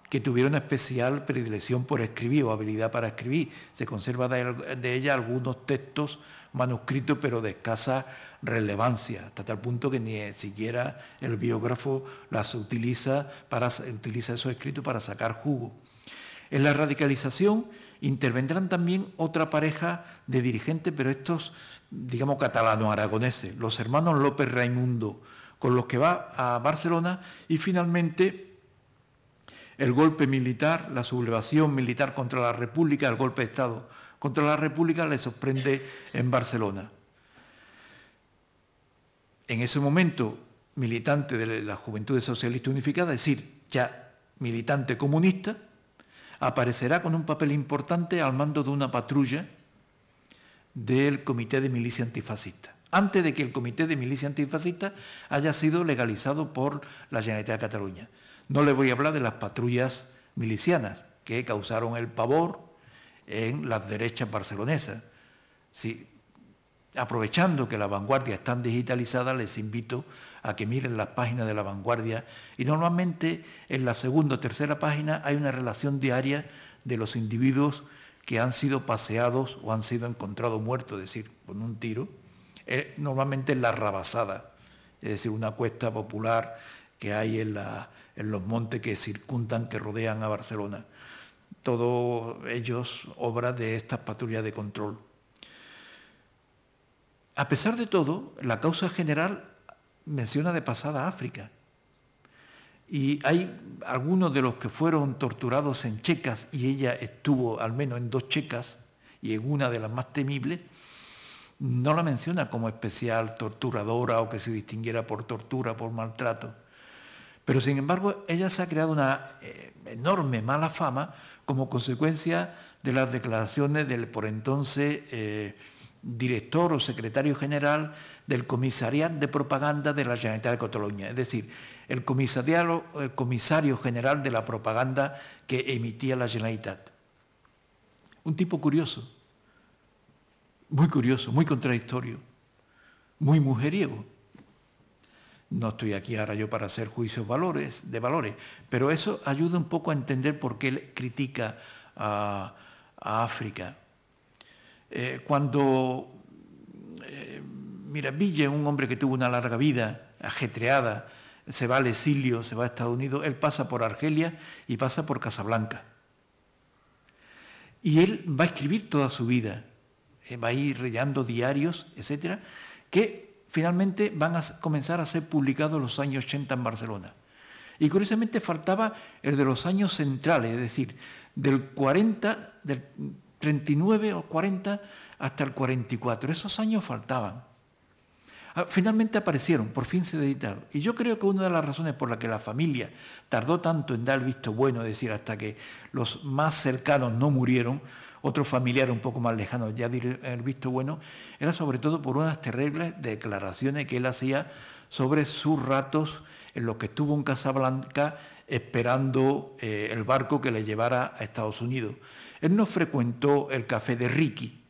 que tuviera una especial predilección por escribir o habilidad para escribir. Se conserva de, ella algunos textos manuscritos, pero de escasa relevancia, hasta tal punto que ni siquiera el biógrafo las utiliza, para, utiliza esos escritos para sacar jugo. En la radicalización, Intervendrán también otra pareja de dirigentes, pero estos, digamos, catalano-aragoneses, los hermanos López Raimundo, con los que va a Barcelona y finalmente el golpe militar, la sublevación militar contra la República, el golpe de Estado contra la República le sorprende en Barcelona. En ese momento, militante de la Juventud Socialista Unificada, es decir, ya militante comunista, aparecerá con un papel importante al mando de una patrulla del Comité de Milicia Antifascista, antes de que el Comité de Milicia Antifascista haya sido legalizado por la Generalitat de Cataluña. No le voy a hablar de las patrullas milicianas que causaron el pavor en las derechas barcelonesas. Sí, Aprovechando que la vanguardia está digitalizada, les invito a que miren las páginas de la vanguardia y normalmente en la segunda o tercera página hay una relación diaria de los individuos que han sido paseados o han sido encontrados muertos, es decir, con un tiro, eh, normalmente en la rabasada, es decir, una cuesta popular que hay en, en los montes que circundan, que rodean a Barcelona. Todos ellos obra de estas patrullas de control. A pesar de todo, la causa general menciona de pasada África. Y hay algunos de los que fueron torturados en Checas, y ella estuvo al menos en dos Checas, y en una de las más temibles, no la menciona como especial torturadora o que se distinguiera por tortura, por maltrato. Pero sin embargo, ella se ha creado una eh, enorme mala fama como consecuencia de las declaraciones del por entonces eh, director o secretario general del Comisariat de Propaganda de la Generalitat de Cataluña, es decir, el comisario, general de la propaganda que emitía la Generalitat. Un tipo curioso, muy curioso, muy contradictorio, muy mujeriego. No estoy aquí ahora yo para hacer juicios valores, de valores, pero eso ayuda un poco a entender por qué él critica a África eh, cuando eh, un hombre que tuvo una larga vida, ajetreada, se va al exilio, se va a Estados Unidos, él pasa por Argelia y pasa por Casablanca. Y él va a escribir toda su vida, eh, va a ir rellando diarios, etcétera, que finalmente van a comenzar a ser publicados los años 80 en Barcelona. Y curiosamente faltaba el de los años centrales, es decir, del 40, del 39 o 40 hasta el 44. Esos años faltaban. Ah, finalmente aparecieron, por fin se editaron. Y yo creo que una de las razones por la que la familia tardó tanto en dar el visto bueno, es decir, hasta que los más cercanos no murieron, otro familiar un poco más lejano ya dio el visto bueno, era sobre todo por unas terribles declaraciones que él hacía sobre sus ratos en los que estuvo en Casablanca esperando eh, el barco que le llevara a Estados Unidos. Él no frecuentó el café de Ricky,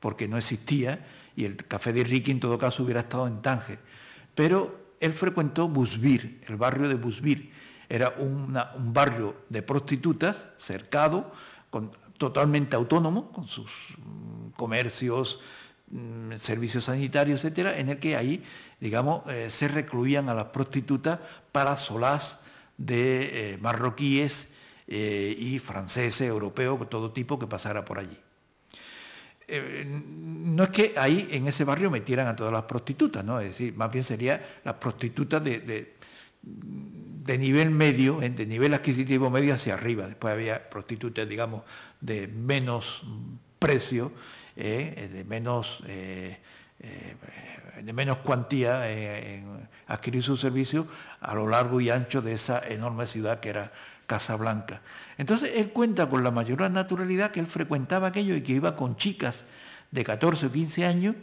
porque no existía, y el café de Ricky en todo caso hubiera estado en Tánger, pero él frecuentó Busbir, el barrio de Busbir. Era un barrio de prostitutas, cercado, totalmente autónomo, con sus mm, comercios, mm, servicios sanitarios, etcétera, en el que ahí, digamos, eh, se recluían a las prostitutas para solaz de eh, marroquíes eh, y franceses, europeos, todo tipo que pasara por allí. Eh, no es que ahí en ese barrio metieran a todas las prostitutas, ¿no? Es decir, más bien sería las prostitutas de, de, nivel medio, de nivel adquisitivo medio hacia arriba. Después había prostitutas, digamos, de menos precio, eh, de menos de menos cuantía adquirir su servicio a lo largo y ancho de esa enorme ciudad que era Casablanca. Entonces él cuenta con la mayor naturalidad que él frecuentaba aquello y que iba con chicas de 14 o 15 años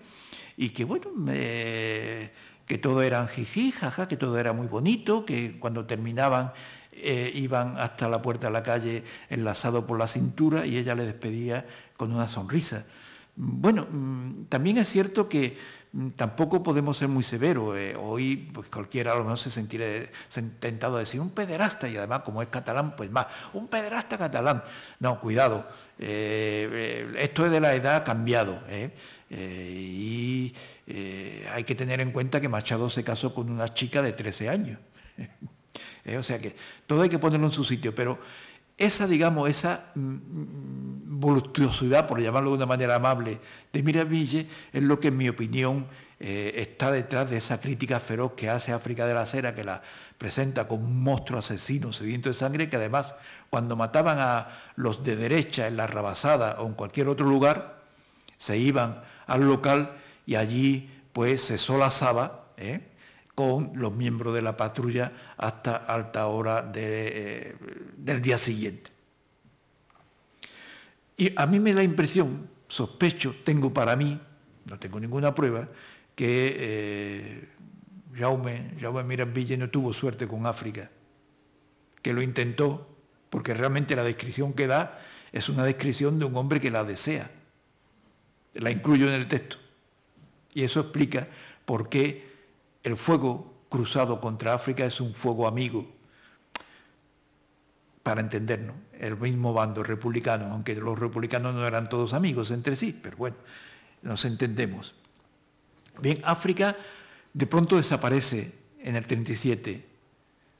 y que bueno, que todo era jijí, jaja, que todo era muy bonito, que cuando terminaban eh, iban hasta la puerta de la calle enlazado por la cintura y ella le despedía con una sonrisa. Bueno, mm, también es cierto que Mm, tampoco podemos ser muy severos. Eh, hoy pues cualquiera a lo mejor se sentirá tentado a decir un pederasta, y además como es catalán, pues más, un pederasta catalán. No, cuidado, eh, eh, esto es de la edad ha cambiado. y hay que tener en cuenta que Machado se casó con una chica de 13 años. [laughs] o sea que todo hay que ponerlo en su sitio, pero esa, digamos, esa mm, mm, voluptuosidad, por llamarlo de una manera amable, de Miraville, es lo que en mi opinión eh, está detrás de esa crítica feroz que hace África de la Cera, que la presenta como un monstruo asesino, sediento de sangre, que además cuando mataban a los de derecha en la Rabasada o en cualquier otro lugar, se iban al local y allí pues se solazaba, ¿eh? con los miembros de la patrulla hasta alta hora eh, del día siguiente. Y a mí me da impresión, sospecho, tengo para mí, no tengo ninguna prueba, que eh, Jaume, Jaume Mirambille no tuvo suerte con África, que lo intentó, porque realmente la descripción que da es una descripción de un hombre que la desea. La incluyo en el texto. Y eso explica por qué el fuego cruzado contra África es un fuego amigo, para entendernos, el mismo bando republicano, aunque los republicanos no eran todos amigos entre sí, pero bueno, nos entendemos. Bien, África de pronto desaparece en el 37,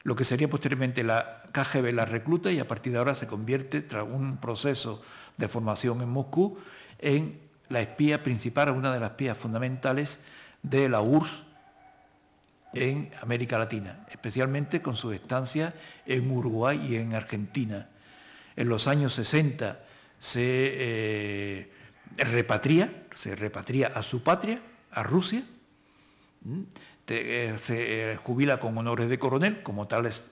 lo que sería posteriormente la KGB la recluta y a partir de ahora se convierte, tras un proceso de formación en Moscú, en la espía principal, una de las espías fundamentales de la URSS en América Latina, especialmente con su estancia en Uruguay y en Argentina. En los años 60 se eh, se repatria a su patria, a Rusia, eh, se eh, jubila con honores de coronel, como tal es,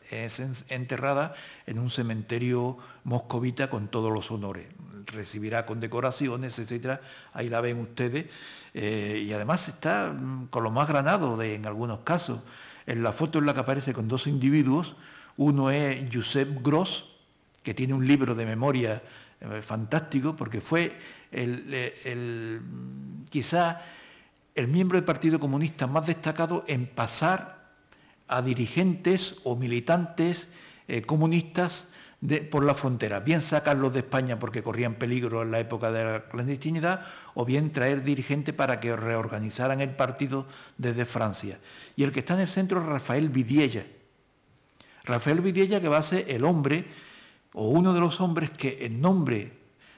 enterrada en un cementerio moscovita con todos los honores recibirá condecoraciones, etcétera. Ahí la ven ustedes. Eh, y además está mm, con lo más granado de, en algunos casos. En la foto en la que aparece con dos individuos, uno es Josep Gross, que tiene un libro de memoria eh, fantástico, porque fue el, eh, mm, quizá el miembro del Partido Comunista más destacado en pasar a dirigentes o militantes comunistas por la frontera, bien sacarlos de España porque corrían peligro en la época de la clandestinidad, o bien traer dirigentes para que reorganizaran el partido desde Francia. Y el que está en el centro es Rafael Vidiella. Rafael Vidiella que va a ser el hombre, o uno de los hombres que en nombre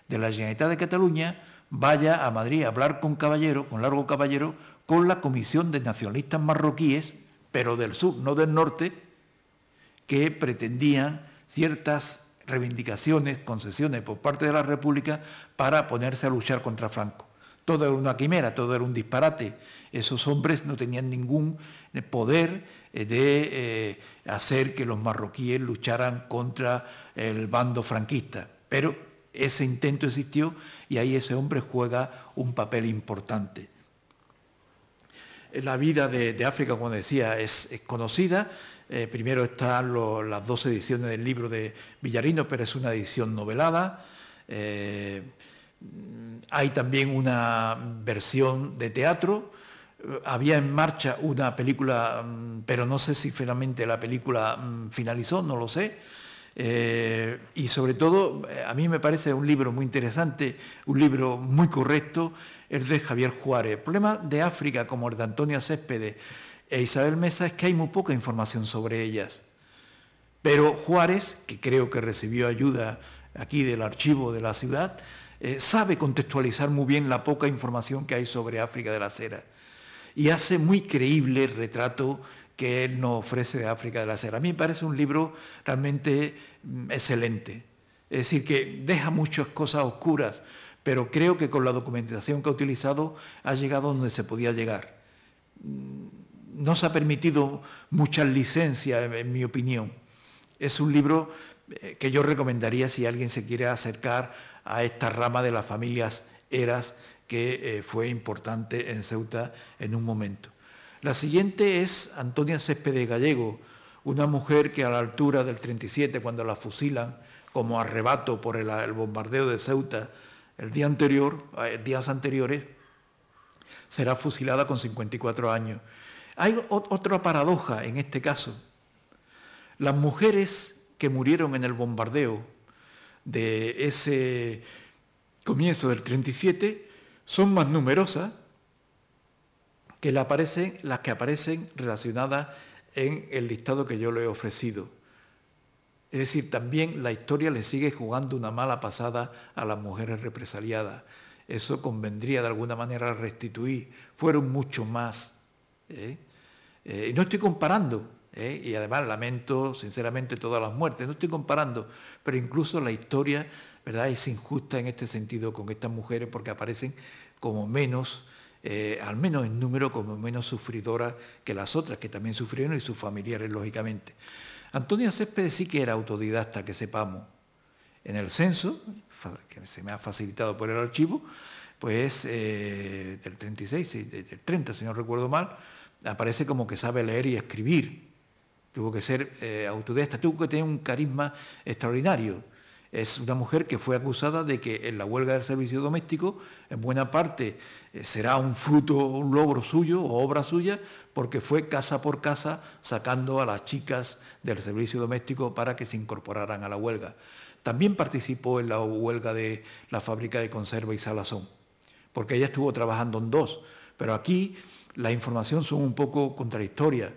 de la Generalitat de Cataluña vaya a Madrid a hablar con Caballero, con Largo Caballero, con la Comisión de Nacionalistas Marroquíes, pero del sur, no del norte, que pretendían ciertas reivindicaciones, concesiones por parte de la República para ponerse a luchar contra Franco. Todo era una quimera, todo era un disparate. Esos hombres no tenían ningún eh, poder eh, de eh, hacer que los marroquíes lucharan contra el bando franquista. Pero ese intento existió y ahí ese hombre juega un papel importante. La vida de, África, como decía, es conocida eh, primero están las dos ediciones del libro de Villarino, pero es una edición novelada. Eh, hay también una versión de teatro. Eh, había en marcha una película, mm, pero no sé si finalmente la película mm, finalizó, no lo sé. y sobre todo, a mí me parece un libro muy interesante, un libro muy correcto, el de Javier Juárez. El problema de África, como el de Antonio Céspedes, e Isabel Mesa es que hay muy poca información sobre ellas. Pero Juárez, que creo que recibió ayuda aquí del archivo de la ciudad, eh, sabe contextualizar muy bien la poca información que hay sobre África de la Cera y hace muy creíble el retrato que él nos ofrece de África de la Cera. A mí me parece un libro realmente mm, excelente. Es decir, que deja muchas cosas oscuras, pero creo que con la documentación que ha utilizado ha llegado donde se podía llegar. No se ha permitido mucha licencia, en mi opinión. Es un libro eh, que yo recomendaría si alguien se quiere acercar a esta rama de las familias eras que eh, fue importante en Ceuta en un momento. La siguiente es Antonia Céspedes Gallego, una mujer que a la altura del 37, cuando la fusilan como arrebato por el bombardeo de Ceuta el día anterior, eh, días anteriores, será fusilada con 54 años. Hay otra paradoja en este caso. Las mujeres que murieron en el bombardeo de ese comienzo del 37 son más numerosas que las que aparecen relacionadas en el listado que yo le he ofrecido. Es decir, también la historia le sigue jugando una mala pasada a las mujeres represaliadas. Eso convendría de alguna manera restituir. Fueron mucho más ¿eh? Eh, no estoy comparando, ¿eh? y además lamento sinceramente todas las muertes, no estoy comparando, pero incluso la historia ¿verdad? es injusta en este sentido con estas mujeres porque aparecen como menos, al menos en número, como menos sufridoras que las otras, que también sufrieron, y sus familiares, lógicamente. Antonio Céspedes sí que era autodidacta, que sepamos. En el censo, que se me ha facilitado por el archivo, pues del 36, del 30, si no recuerdo mal, aparece como que sabe leer y escribir. Tuvo que ser eh, autodesta tuvo que tener un carisma extraordinario. Es una mujer que fue acusada de que en la huelga del servicio doméstico, en buena parte, eh, será un fruto, un logro suyo o obra suya, porque fue casa por casa sacando a las chicas del servicio doméstico para que se incorporaran a la huelga. También participó en la huelga de la fábrica de conserva y salazón, porque ella estuvo trabajando en dos, pero aquí la información son un poco contradictorias.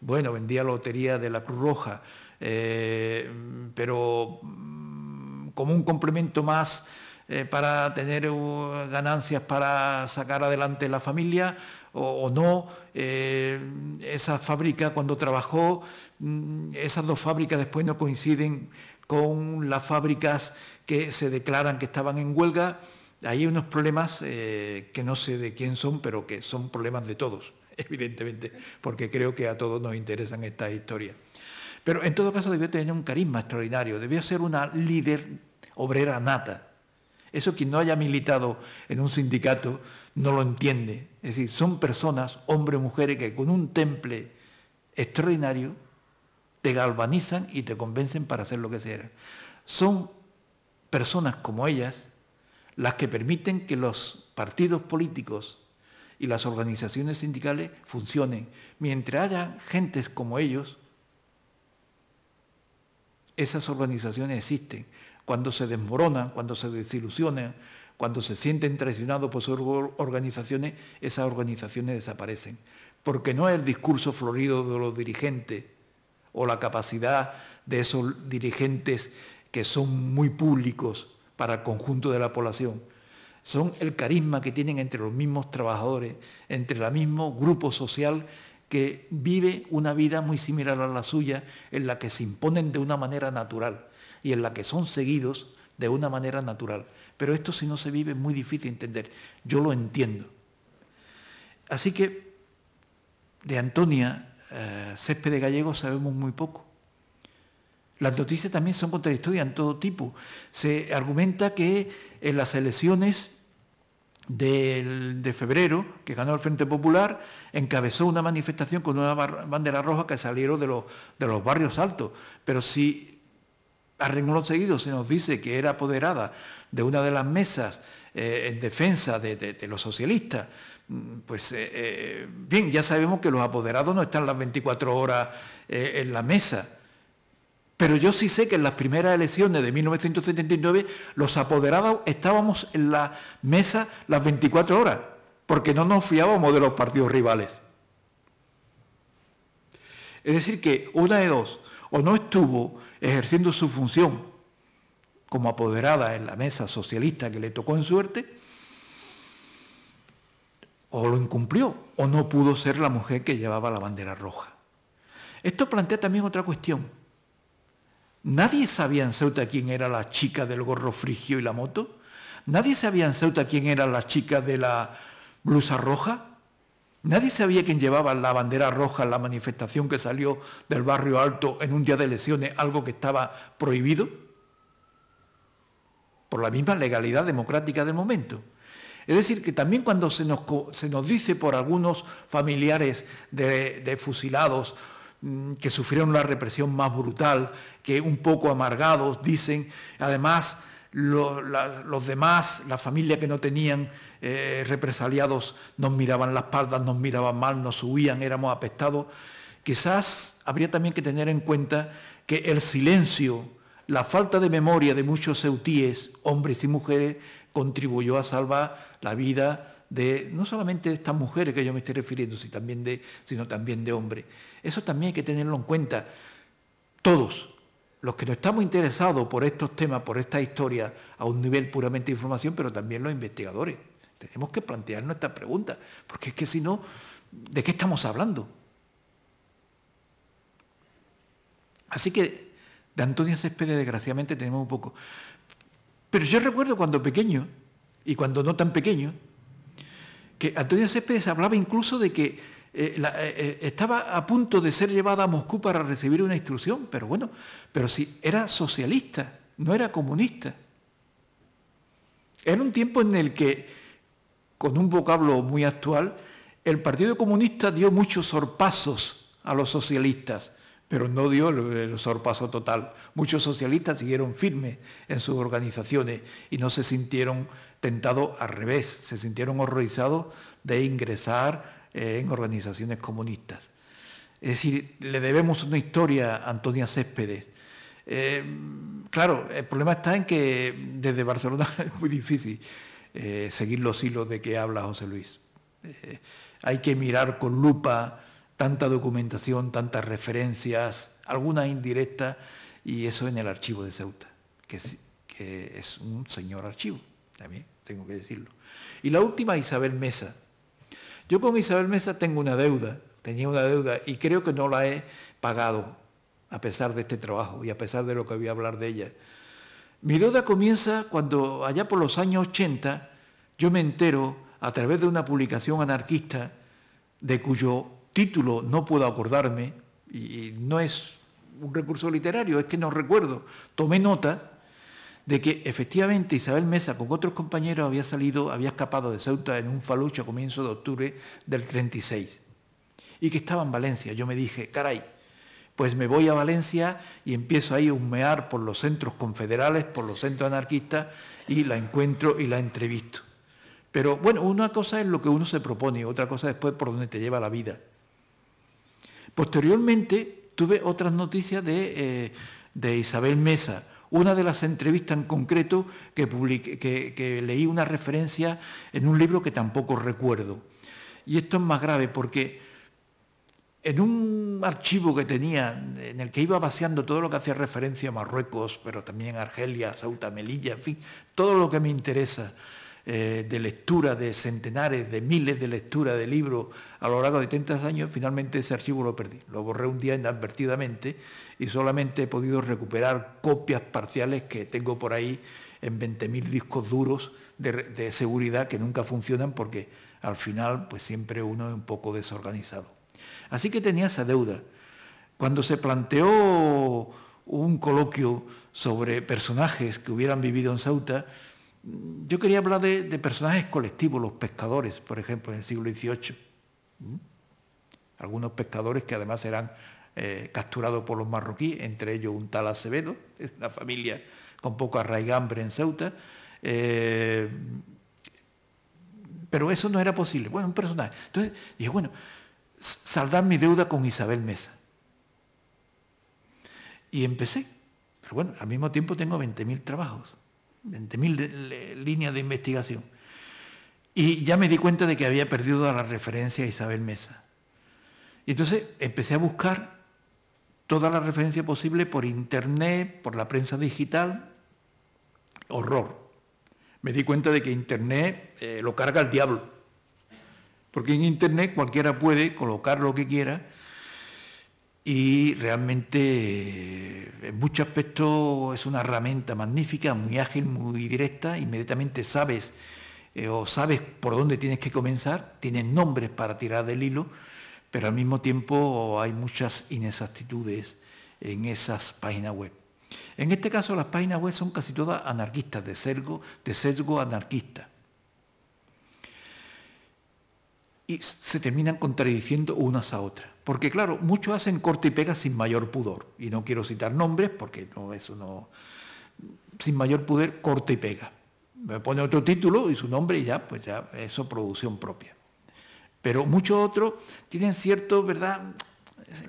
Bueno, vendía lotería de la Cruz Roja, eh, pero mm, como un complemento más eh, para tener uh, ganancias para sacar adelante la familia o, no. Eh, esa fábrica, cuando trabajó, mm, esas dos fábricas después no coinciden con las fábricas que se declaran que estaban en huelga hay unos problemas eh, que no sé de quién son, pero que son problemas de todos, [laughs] evidentemente, porque creo que a todos nos interesan estas historias. Pero en todo caso debió tener un carisma extraordinario, debió ser una líder obrera nata. Eso quien no haya militado en un sindicato no lo entiende. Es decir, son personas, hombres, mujeres, que con un temple extraordinario te galvanizan y te convencen para hacer lo que sea. Son personas como ellas las que permiten que los partidos políticos y las organizaciones sindicales funcionen. Mientras haya gentes como ellos, esas organizaciones existen. Cuando se desmoronan, cuando se desilusionan, cuando se sienten traicionados por sus organizaciones, esas organizaciones desaparecen. Porque no es el discurso florido de los dirigentes o la capacidad de esos dirigentes que son muy públicos para el conjunto de la población. Son el carisma que tienen entre los mismos trabajadores, entre el mismo grupo social que vive una vida muy similar a la suya, en la que se imponen de una manera natural y en la que son seguidos de una manera natural. Pero esto si no se vive es muy difícil entender. Yo lo entiendo. Así que de Antonia eh, Césped de Gallego sabemos muy poco. Las noticias también son contradictorias en todo tipo. Se argumenta que en las elecciones de febrero, que ganó el Frente Popular, encabezó una manifestación con una bandera roja que salieron de los, barrios altos. Pero si a renglón seguido se nos dice que era apoderada de una de las mesas eh, en defensa de, los socialistas, mm, pues eh, eh, bien, ya sabemos que los apoderados no están las 24 horas en la mesa pero yo sí sé que en las primeras elecciones de 1979 los apoderados estábamos en la mesa las 24 horas, porque no nos fiábamos de los partidos rivales. Es decir, que una de dos, o no estuvo ejerciendo su función como apoderada en la mesa socialista que le tocó en suerte, o lo incumplió, o no pudo ser la mujer que llevaba la bandera roja. Esto plantea también otra cuestión Nadie sabía en Ceuta quién era la chica del gorro frigio y la moto. Nadie sabía en Ceuta quién era la chica de la blusa roja. Nadie sabía quién llevaba la bandera roja en la manifestación que salió del barrio alto en un día de elecciones, algo que estaba prohibido por la misma legalidad democrática del momento. Es decir, que también cuando se nos, dice por algunos familiares de fusilados Mm, que sufrieron la represión más brutal, que un poco amargados, dicen, además los demás, la familia que no tenían eh, represaliados, nos miraban las espaldas, nos miraban mal, nos huían, éramos apestados. Quizás habría también que tener en cuenta que el silencio, la falta de memoria de muchos ceutíes, hombres y mujeres, contribuyó a salvar la vida de no solamente de estas mujeres que yo me estoy refiriendo, también sino también de hombres. Eso también hay que tenerlo en cuenta. Todos, los que no estamos interesados por estos temas, por esta historia, a un nivel puramente de información, pero también los investigadores. Tenemos que plantearnos esta pregunta, porque es que si no, ¿de qué estamos hablando? Así que de Antonio Céspedes, desgraciadamente, tenemos un poco. Pero yo recuerdo cuando pequeño, y cuando no tan pequeño, que Antonio Céspedes hablaba incluso de que eh, eh, eh, estaba a punto de ser llevada a Moscú para recibir una instrucción, pero bueno, pero sí, era socialista, no era comunista. Era un tiempo en el que, con un vocablo muy actual, el Partido Comunista dio muchos sorpasos a los socialistas, pero no dio el sorpaso total. Muchos socialistas siguieron firmes en sus organizaciones y no se sintieron tentados al revés, se sintieron horrorizados de ingresar en organizaciones comunistas. Es decir, le debemos una historia a Antonia Céspedes. Eh, claro, el problema está en que desde Barcelona [laughs] es muy difícil eh, seguir los hilos de que habla José Luis. Eh, hay que mirar con lupa tanta documentación, tantas referencias, algunas indirectas, y eso en el archivo de Ceuta, que que es un señor archivo, también tengo que decirlo. Y la última, Isabel Mesa yo con Isabel Mesa tengo una deuda, tenía una deuda y creo que no la he pagado a pesar de este trabajo y a pesar de lo que voy a hablar de ella. Mi deuda comienza cuando allá por los años 80 yo me entero a través de una publicación anarquista de cuyo título no puedo acordarme y no es un recurso literario, es que no recuerdo. Tomé nota de que efectivamente Isabel Mesa con otros compañeros había salido, había escapado de Ceuta en un falucho a comienzo de octubre del 36 y que estaba en Valencia. Yo me dije, caray, pues me voy a Valencia y empiezo ahí a humear por los centros confederales, por los centros anarquistas y la encuentro y la entrevisto. Pero bueno, una cosa es lo que uno se propone, y otra cosa después por donde te lleva la vida. Posteriormente tuve otras noticias de, eh, de Isabel Mesa una de las entrevistas en concreto que, que, leí una referencia en un libro que tampoco recuerdo. Y esto es más grave porque en un archivo que tenía, en el que iba paseando todo lo que hacía referencia a Marruecos, pero también a Argelia, Ceuta, Melilla, en fin, todo lo que me interesa, eh, de lectura de centenares, de miles de lecturas de libros a lo largo de 30 años, finalmente ese archivo lo perdí. Lo borré un día inadvertidamente y solamente he podido recuperar copias parciales que tengo por ahí en 20.000 discos duros de, seguridad que nunca funcionan porque al final pues siempre uno es un poco desorganizado. Así que tenía esa deuda. Cuando se planteó un coloquio sobre personajes que hubieran vivido en Ceuta, yo quería hablar de, personajes colectivos, los pescadores, por ejemplo, en el siglo XVIII. Algunos pescadores que además eran eh, capturados por los marroquíes, entre ellos un tal Acevedo, [laughs] una familia con poco arraigambre en Ceuta. Eh, pero eso no era posible. Bueno, un personaje. Entonces dije, bueno, saldar mi deuda con Isabel Mesa. Y empecé. Pero bueno, al mismo tiempo tengo 20.000 trabajos. 20.000 líneas de investigación. Y ya me di cuenta de que había perdido la referencia a Isabel Mesa. Y entonces empecé a buscar toda la referencia posible por internet, por la prensa digital. Horror. Me di cuenta de que internet eh, lo carga el diablo. Porque en internet cualquiera puede colocar lo que quiera y realmente eh, en muchos aspectos es una herramienta magnífica, muy ágil, muy directa, inmediatamente sabes eh, o sabes por dónde tienes que comenzar, tienes nombres para tirar del hilo, pero al mismo tiempo hay muchas inexactitudes en esas páginas web. En este caso las páginas web son casi todas anarquistas, de sesgo, de sesgo anarquista. Y se terminan contradiciendo unas a otras. Porque claro, muchos hacen corte y pega sin mayor pudor. Y no quiero citar nombres porque eso no... Sin mayor pudor, corte y pega. Me pone otro título y su nombre y ya, pues ya, eso producción propia. Pero muchos otros tienen cierto, ¿verdad?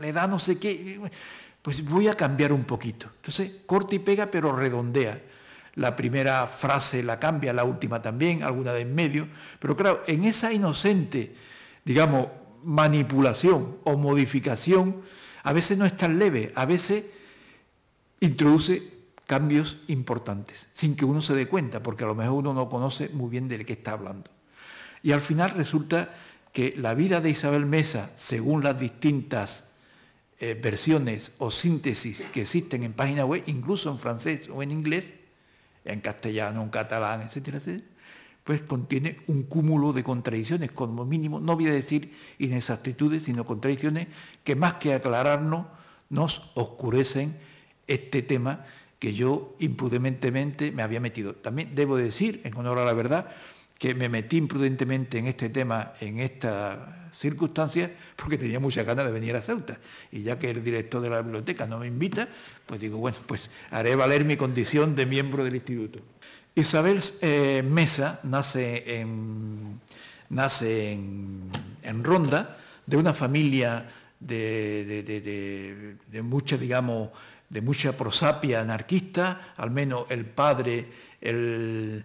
Le da no sé qué. Pues voy a cambiar un poquito. Entonces, corte y pega, pero redondea la primera frase la cambia, la última también, alguna de en medio, pero claro, en esa inocente, digamos, manipulación o modificación a veces no es tan leve, a veces introduce cambios importantes, sin que uno se dé cuenta, porque a lo mejor uno no conoce muy bien de qué está hablando. Y al final resulta que la vida de Isabel Mesa, según las distintas eh, versiones o síntesis que existen en página web, incluso en francés o en inglés, en castellano, en catalán, etcétera, etcétera, pues contiene un cúmulo de contradicciones, como mínimo, no voy a decir inexactitudes, sino contradicciones que más que aclararnos nos oscurecen este tema que yo imprudentemente me había metido. También debo decir, en honor a la verdad, que me metí imprudentemente en este tema, en esta circunstancia, porque tenía mucha ganas de venir a Ceuta. Y ya que el director de la biblioteca no me invita, pues digo, bueno, pues haré valer mi condición de miembro del instituto. Isabel eh, Mesa nace, en, nace en, Ronda de una familia de, mucha, digamos, de mucha prosapia anarquista, al menos el padre, el,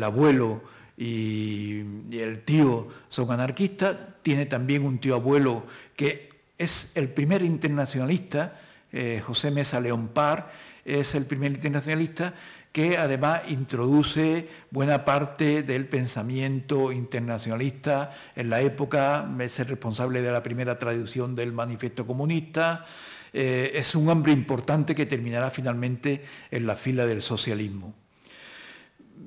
abuelo y, el tío son anarquistas, tiene también un tío abuelo que es el primer internacionalista, eh, José Mesa León Par, es el primer internacionalista que además introduce buena parte del pensamiento internacionalista. En la época es el responsable de la primera traducción del Manifiesto Comunista. Eh, es un hombre importante que terminará finalmente en la fila del socialismo.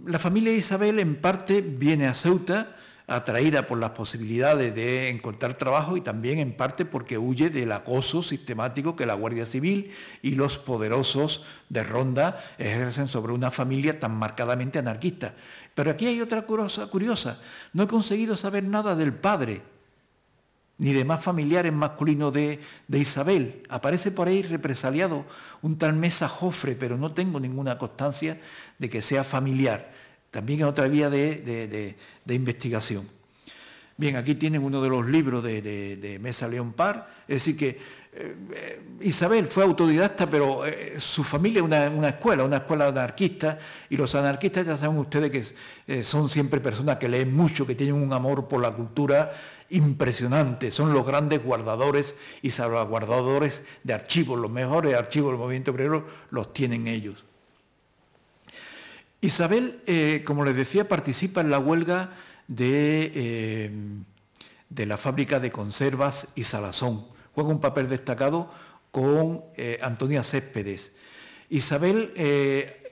La familia Isabel en parte viene a Ceuta, atraída por las posibilidades de encontrar trabajo y también en parte porque huye del acoso sistemático que la Guardia Civil y los poderosos de Ronda ejercen sobre una familia tan marcadamente anarquista. Pero aquí hay otra cosa curiosa. No he conseguido saber nada del padre ni de más familiares masculinos de, Isabel. Aparece por ahí represaliado un tal Mesa Jofre, pero no tengo ninguna constancia de que sea familiar. También es otra vía de, investigación. Bien, aquí tienen uno de los libros de, Mesa León Par, es decir que eh, Isabel fue autodidacta, pero eh, su familia es una, escuela, una escuela anarquista, y los anarquistas ya saben ustedes que eh, son siempre personas que leen mucho, que tienen un amor por la cultura impresionante, son los grandes guardadores y salvaguardadores de archivos, los mejores archivos del movimiento obrero los tienen ellos. Isabel, eh, como les decía, participa en la huelga de, eh, de, la fábrica de conservas y salazón. Juega un papel destacado con eh, Antonia Céspedes. Isabel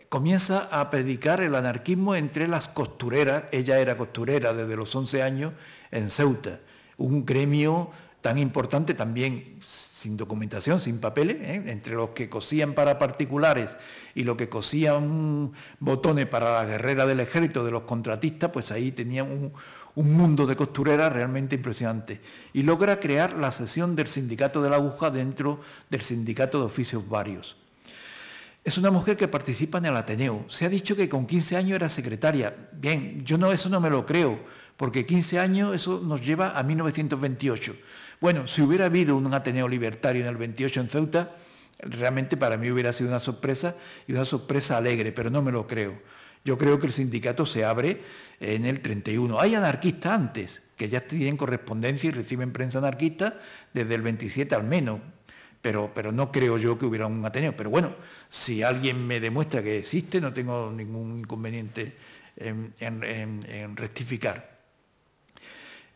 comienza a predicar el anarquismo entre las costureras. Ella era costurera desde los 11 años en Ceuta, un gremio tan importante también sin documentación, sin papeles, ¿eh? entre los que cosían para particulares y los que cosían botones para la guerrera del ejército de los contratistas, pues ahí tenían un, mundo de costureras realmente impresionante. Y logra crear la sesión del sindicato de la aguja dentro del sindicato de oficios varios. Es una mujer que participa en el Ateneo. Se ha dicho que con 15 años era secretaria. Bien, yo no, eso no me lo creo, porque 15 años eso nos lleva a 1928. Bueno, si hubiera habido un Ateneo Libertario en el 28 en Ceuta, realmente para mí hubiera sido una sorpresa y una sorpresa alegre, pero no me lo creo. Yo creo que el sindicato se abre en el 31. Hay anarquistas antes, que ya tienen correspondencia y reciben prensa anarquista desde el 27 al menos, pero, pero no creo yo que hubiera un Ateneo. Pero bueno, si alguien me demuestra que existe, no tengo ningún inconveniente en, en rectificar.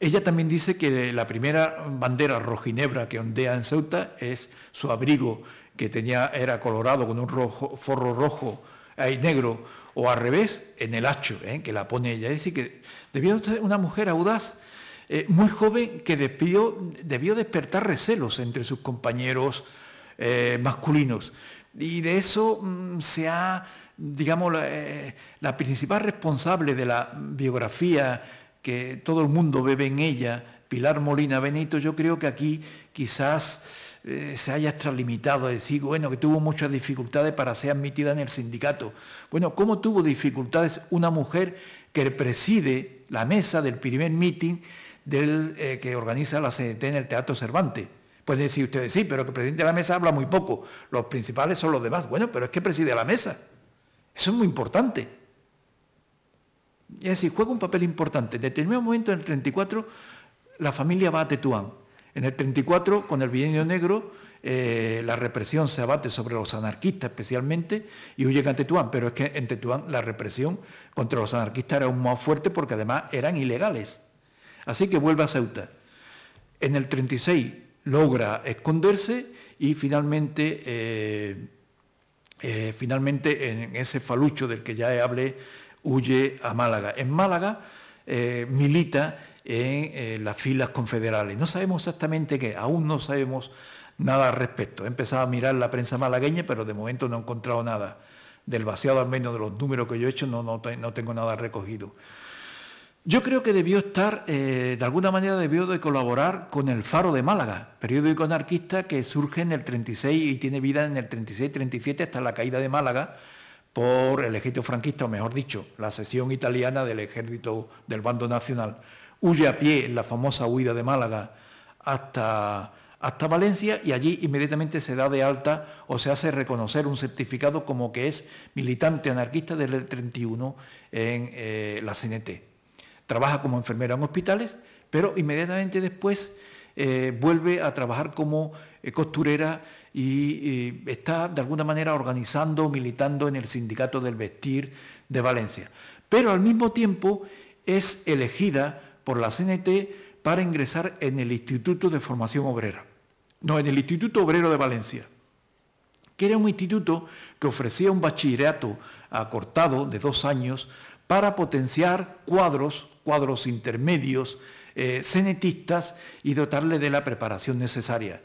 Ella también dice que la primera bandera rojinebra que ondea en Ceuta es su abrigo, que tenía, era colorado con un forro rojo y negro, o al revés, en el hacho, ¿eh? que la pone ella. Es decir, que debió ser una mujer audaz, eh, muy joven, que debió despertar recelos entre sus compañeros eh, masculinos. Y de eso mm, se ha, digamos, la principal responsable de la biografía que todo el mundo bebe en ella, Pilar Molina Benito, yo creo que aquí quizás eh, se haya extralimitado a decir, bueno, que tuvo muchas dificultades para ser admitida en el sindicato. Bueno, ¿cómo tuvo dificultades una mujer que preside la mesa del primer meeting eh, que organiza la CNT en el Teatro Cervantes? Pueden decir ustedes, sí, pero que el presidente de la mesa habla muy poco, los principales son los demás. Bueno, pero es que preside la mesa. Eso es muy importante. Es decir, juega un papel importante. En determinado momento, en el 34, la familia va a Tetuán. En el 34, con el bienio negro, eh, la represión se abate sobre los anarquistas especialmente y huye a Tetuán, pero es que en Tetuán la represión contra los anarquistas era aún más fuerte porque además eran ilegales. Así que vuelve a Ceuta. En el 36 logra esconderse y finalmente, eh, eh, finalmente en ese falucho del que ya hablé, huye a Málaga. En Málaga eh, milita en eh, las filas confederales. No sabemos exactamente qué, aún no sabemos nada al respecto. He empezado a mirar la prensa malagueña, pero de momento no he encontrado nada. Del vaciado al menos de los números que yo he hecho, no, tengo nada recogido. Yo creo que debió estar, eh, de alguna manera debió de colaborar con el Faro de Málaga, periódico anarquista que surge en el 36 y tiene vida en el 36-37 hasta la caída de Málaga, por el ejército franquista, o mejor dicho, la sección italiana del ejército del bando nacional. Huye a pie en la famosa huida de Málaga hasta, hasta Valencia y allí inmediatamente se da de alta o se hace reconocer un certificado como que es militante anarquista del 31 en eh, la CNT. Trabaja como enfermera en hospitales, pero inmediatamente después eh, vuelve a trabajar como eh, costurera y eh, está de alguna manera organizando, militando en el Sindicato del Vestir de Valencia. Pero al mismo tiempo es elegida por la CNT para ingresar en el Instituto de Formación Obrera, no, en el Instituto Obrero de Valencia, que era un instituto que ofrecía un bachillerato acortado de dos años para potenciar cuadros, cuadros intermedios, eh, cenetistas y dotarle de la preparación necesaria.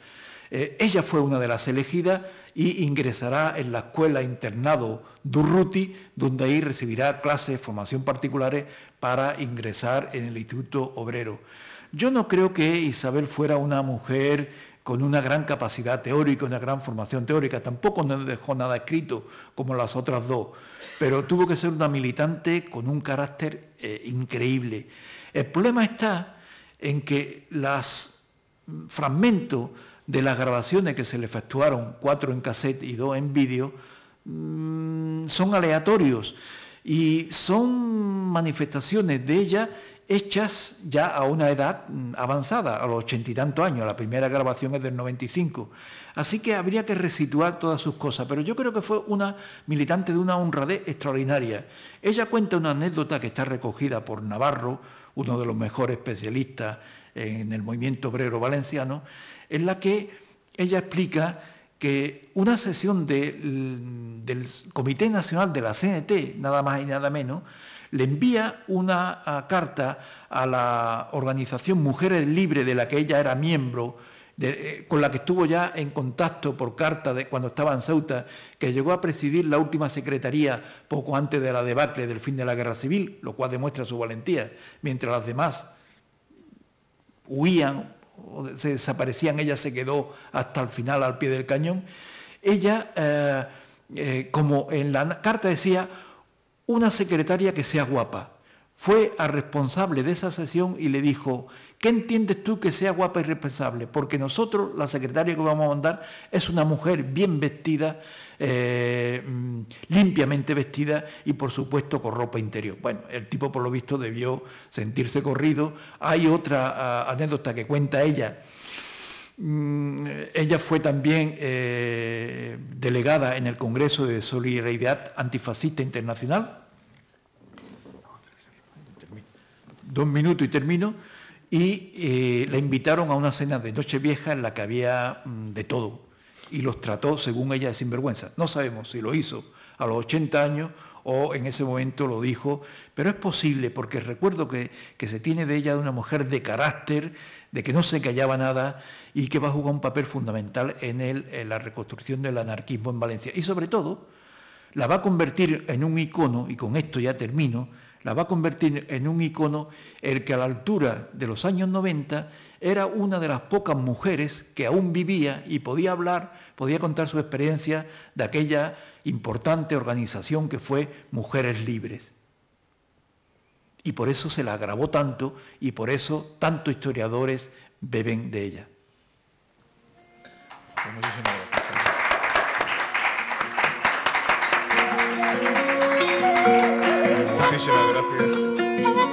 Eh, ella fue una de las elegidas y ingresará en la escuela internado Durruti, donde ahí recibirá clases de formación particulares para ingresar en el Instituto Obrero. Yo no creo que Isabel fuera una mujer con una gran capacidad teórica, una gran formación teórica, tampoco no dejó nada escrito como las otras dos, pero tuvo que ser una militante con un carácter eh, increíble. El problema está en que los mm, fragmentos de las grabaciones que se le efectuaron, cuatro en cassette y dos en vídeo, mm, son aleatorios y son manifestaciones de ella hechas ya a una edad mm, avanzada, a los ochenta y tantos años, la primera grabación es del 95. Así que habría que resituar todas sus cosas, pero yo creo que fue una militante de una honradez extraordinaria. Ella cuenta una anécdota que está recogida por Navarro, uno de los mejores especialistas en el movimiento obrero valenciano, en la que ella explica que una sesión del Comité Nacional de la CNT, nada más y nada menos, le envía una ah, carta a la organización Mujeres Libres de la que ella era miembro, eh, con la que estuvo ya en contacto por carta de, cuando estaba en Ceuta, que llegó a presidir la última secretaría poco antes de la debacle del fin de la guerra civil, lo cual demuestra su valentía, mientras las demás huían o se desaparecían, ella se quedó hasta el final al pie del cañón. Ella, eh, eh, como en la carta decía, una secretaria que sea guapa. Fue a responsable de esa sesión y le dijo, ¿qué entiendes tú que sea guapa y responsable? Porque nosotros, la secretaria que vamos a mandar, es una mujer bien vestida, eh, mm, limpiamente vestida y por supuesto con ropa interior. Bueno, el tipo por lo visto debió sentirse corrido. Hay otra ah, anécdota que cuenta ella. Mm, ella fue también eh, delegada en el Congreso de Solidaridad Antifascista Internacional. Dos minutos y termino y eh, la invitaron a una cena de Nochevieja en la que había mm, de todo y los trató, según ella, de sinvergüenza. No sabemos si lo hizo a los 80 años o en ese momento lo dijo, pero es posible porque recuerdo que, se tiene de ella una mujer de carácter, de que no se callaba nada y que va a jugar un papel fundamental en, en la reconstrucción del anarquismo en Valencia. Y sobre todo, la va a convertir en un icono, y con esto ya termino, la va a convertir en un icono el que a la altura de los años 90 era una de las pocas mujeres que aún vivía y podía hablar, podía contar su experiencia de aquella importante organización que fue Mujeres Libres. Y por eso se la agravó tanto y por eso tantos historiadores beben de ella. gracias.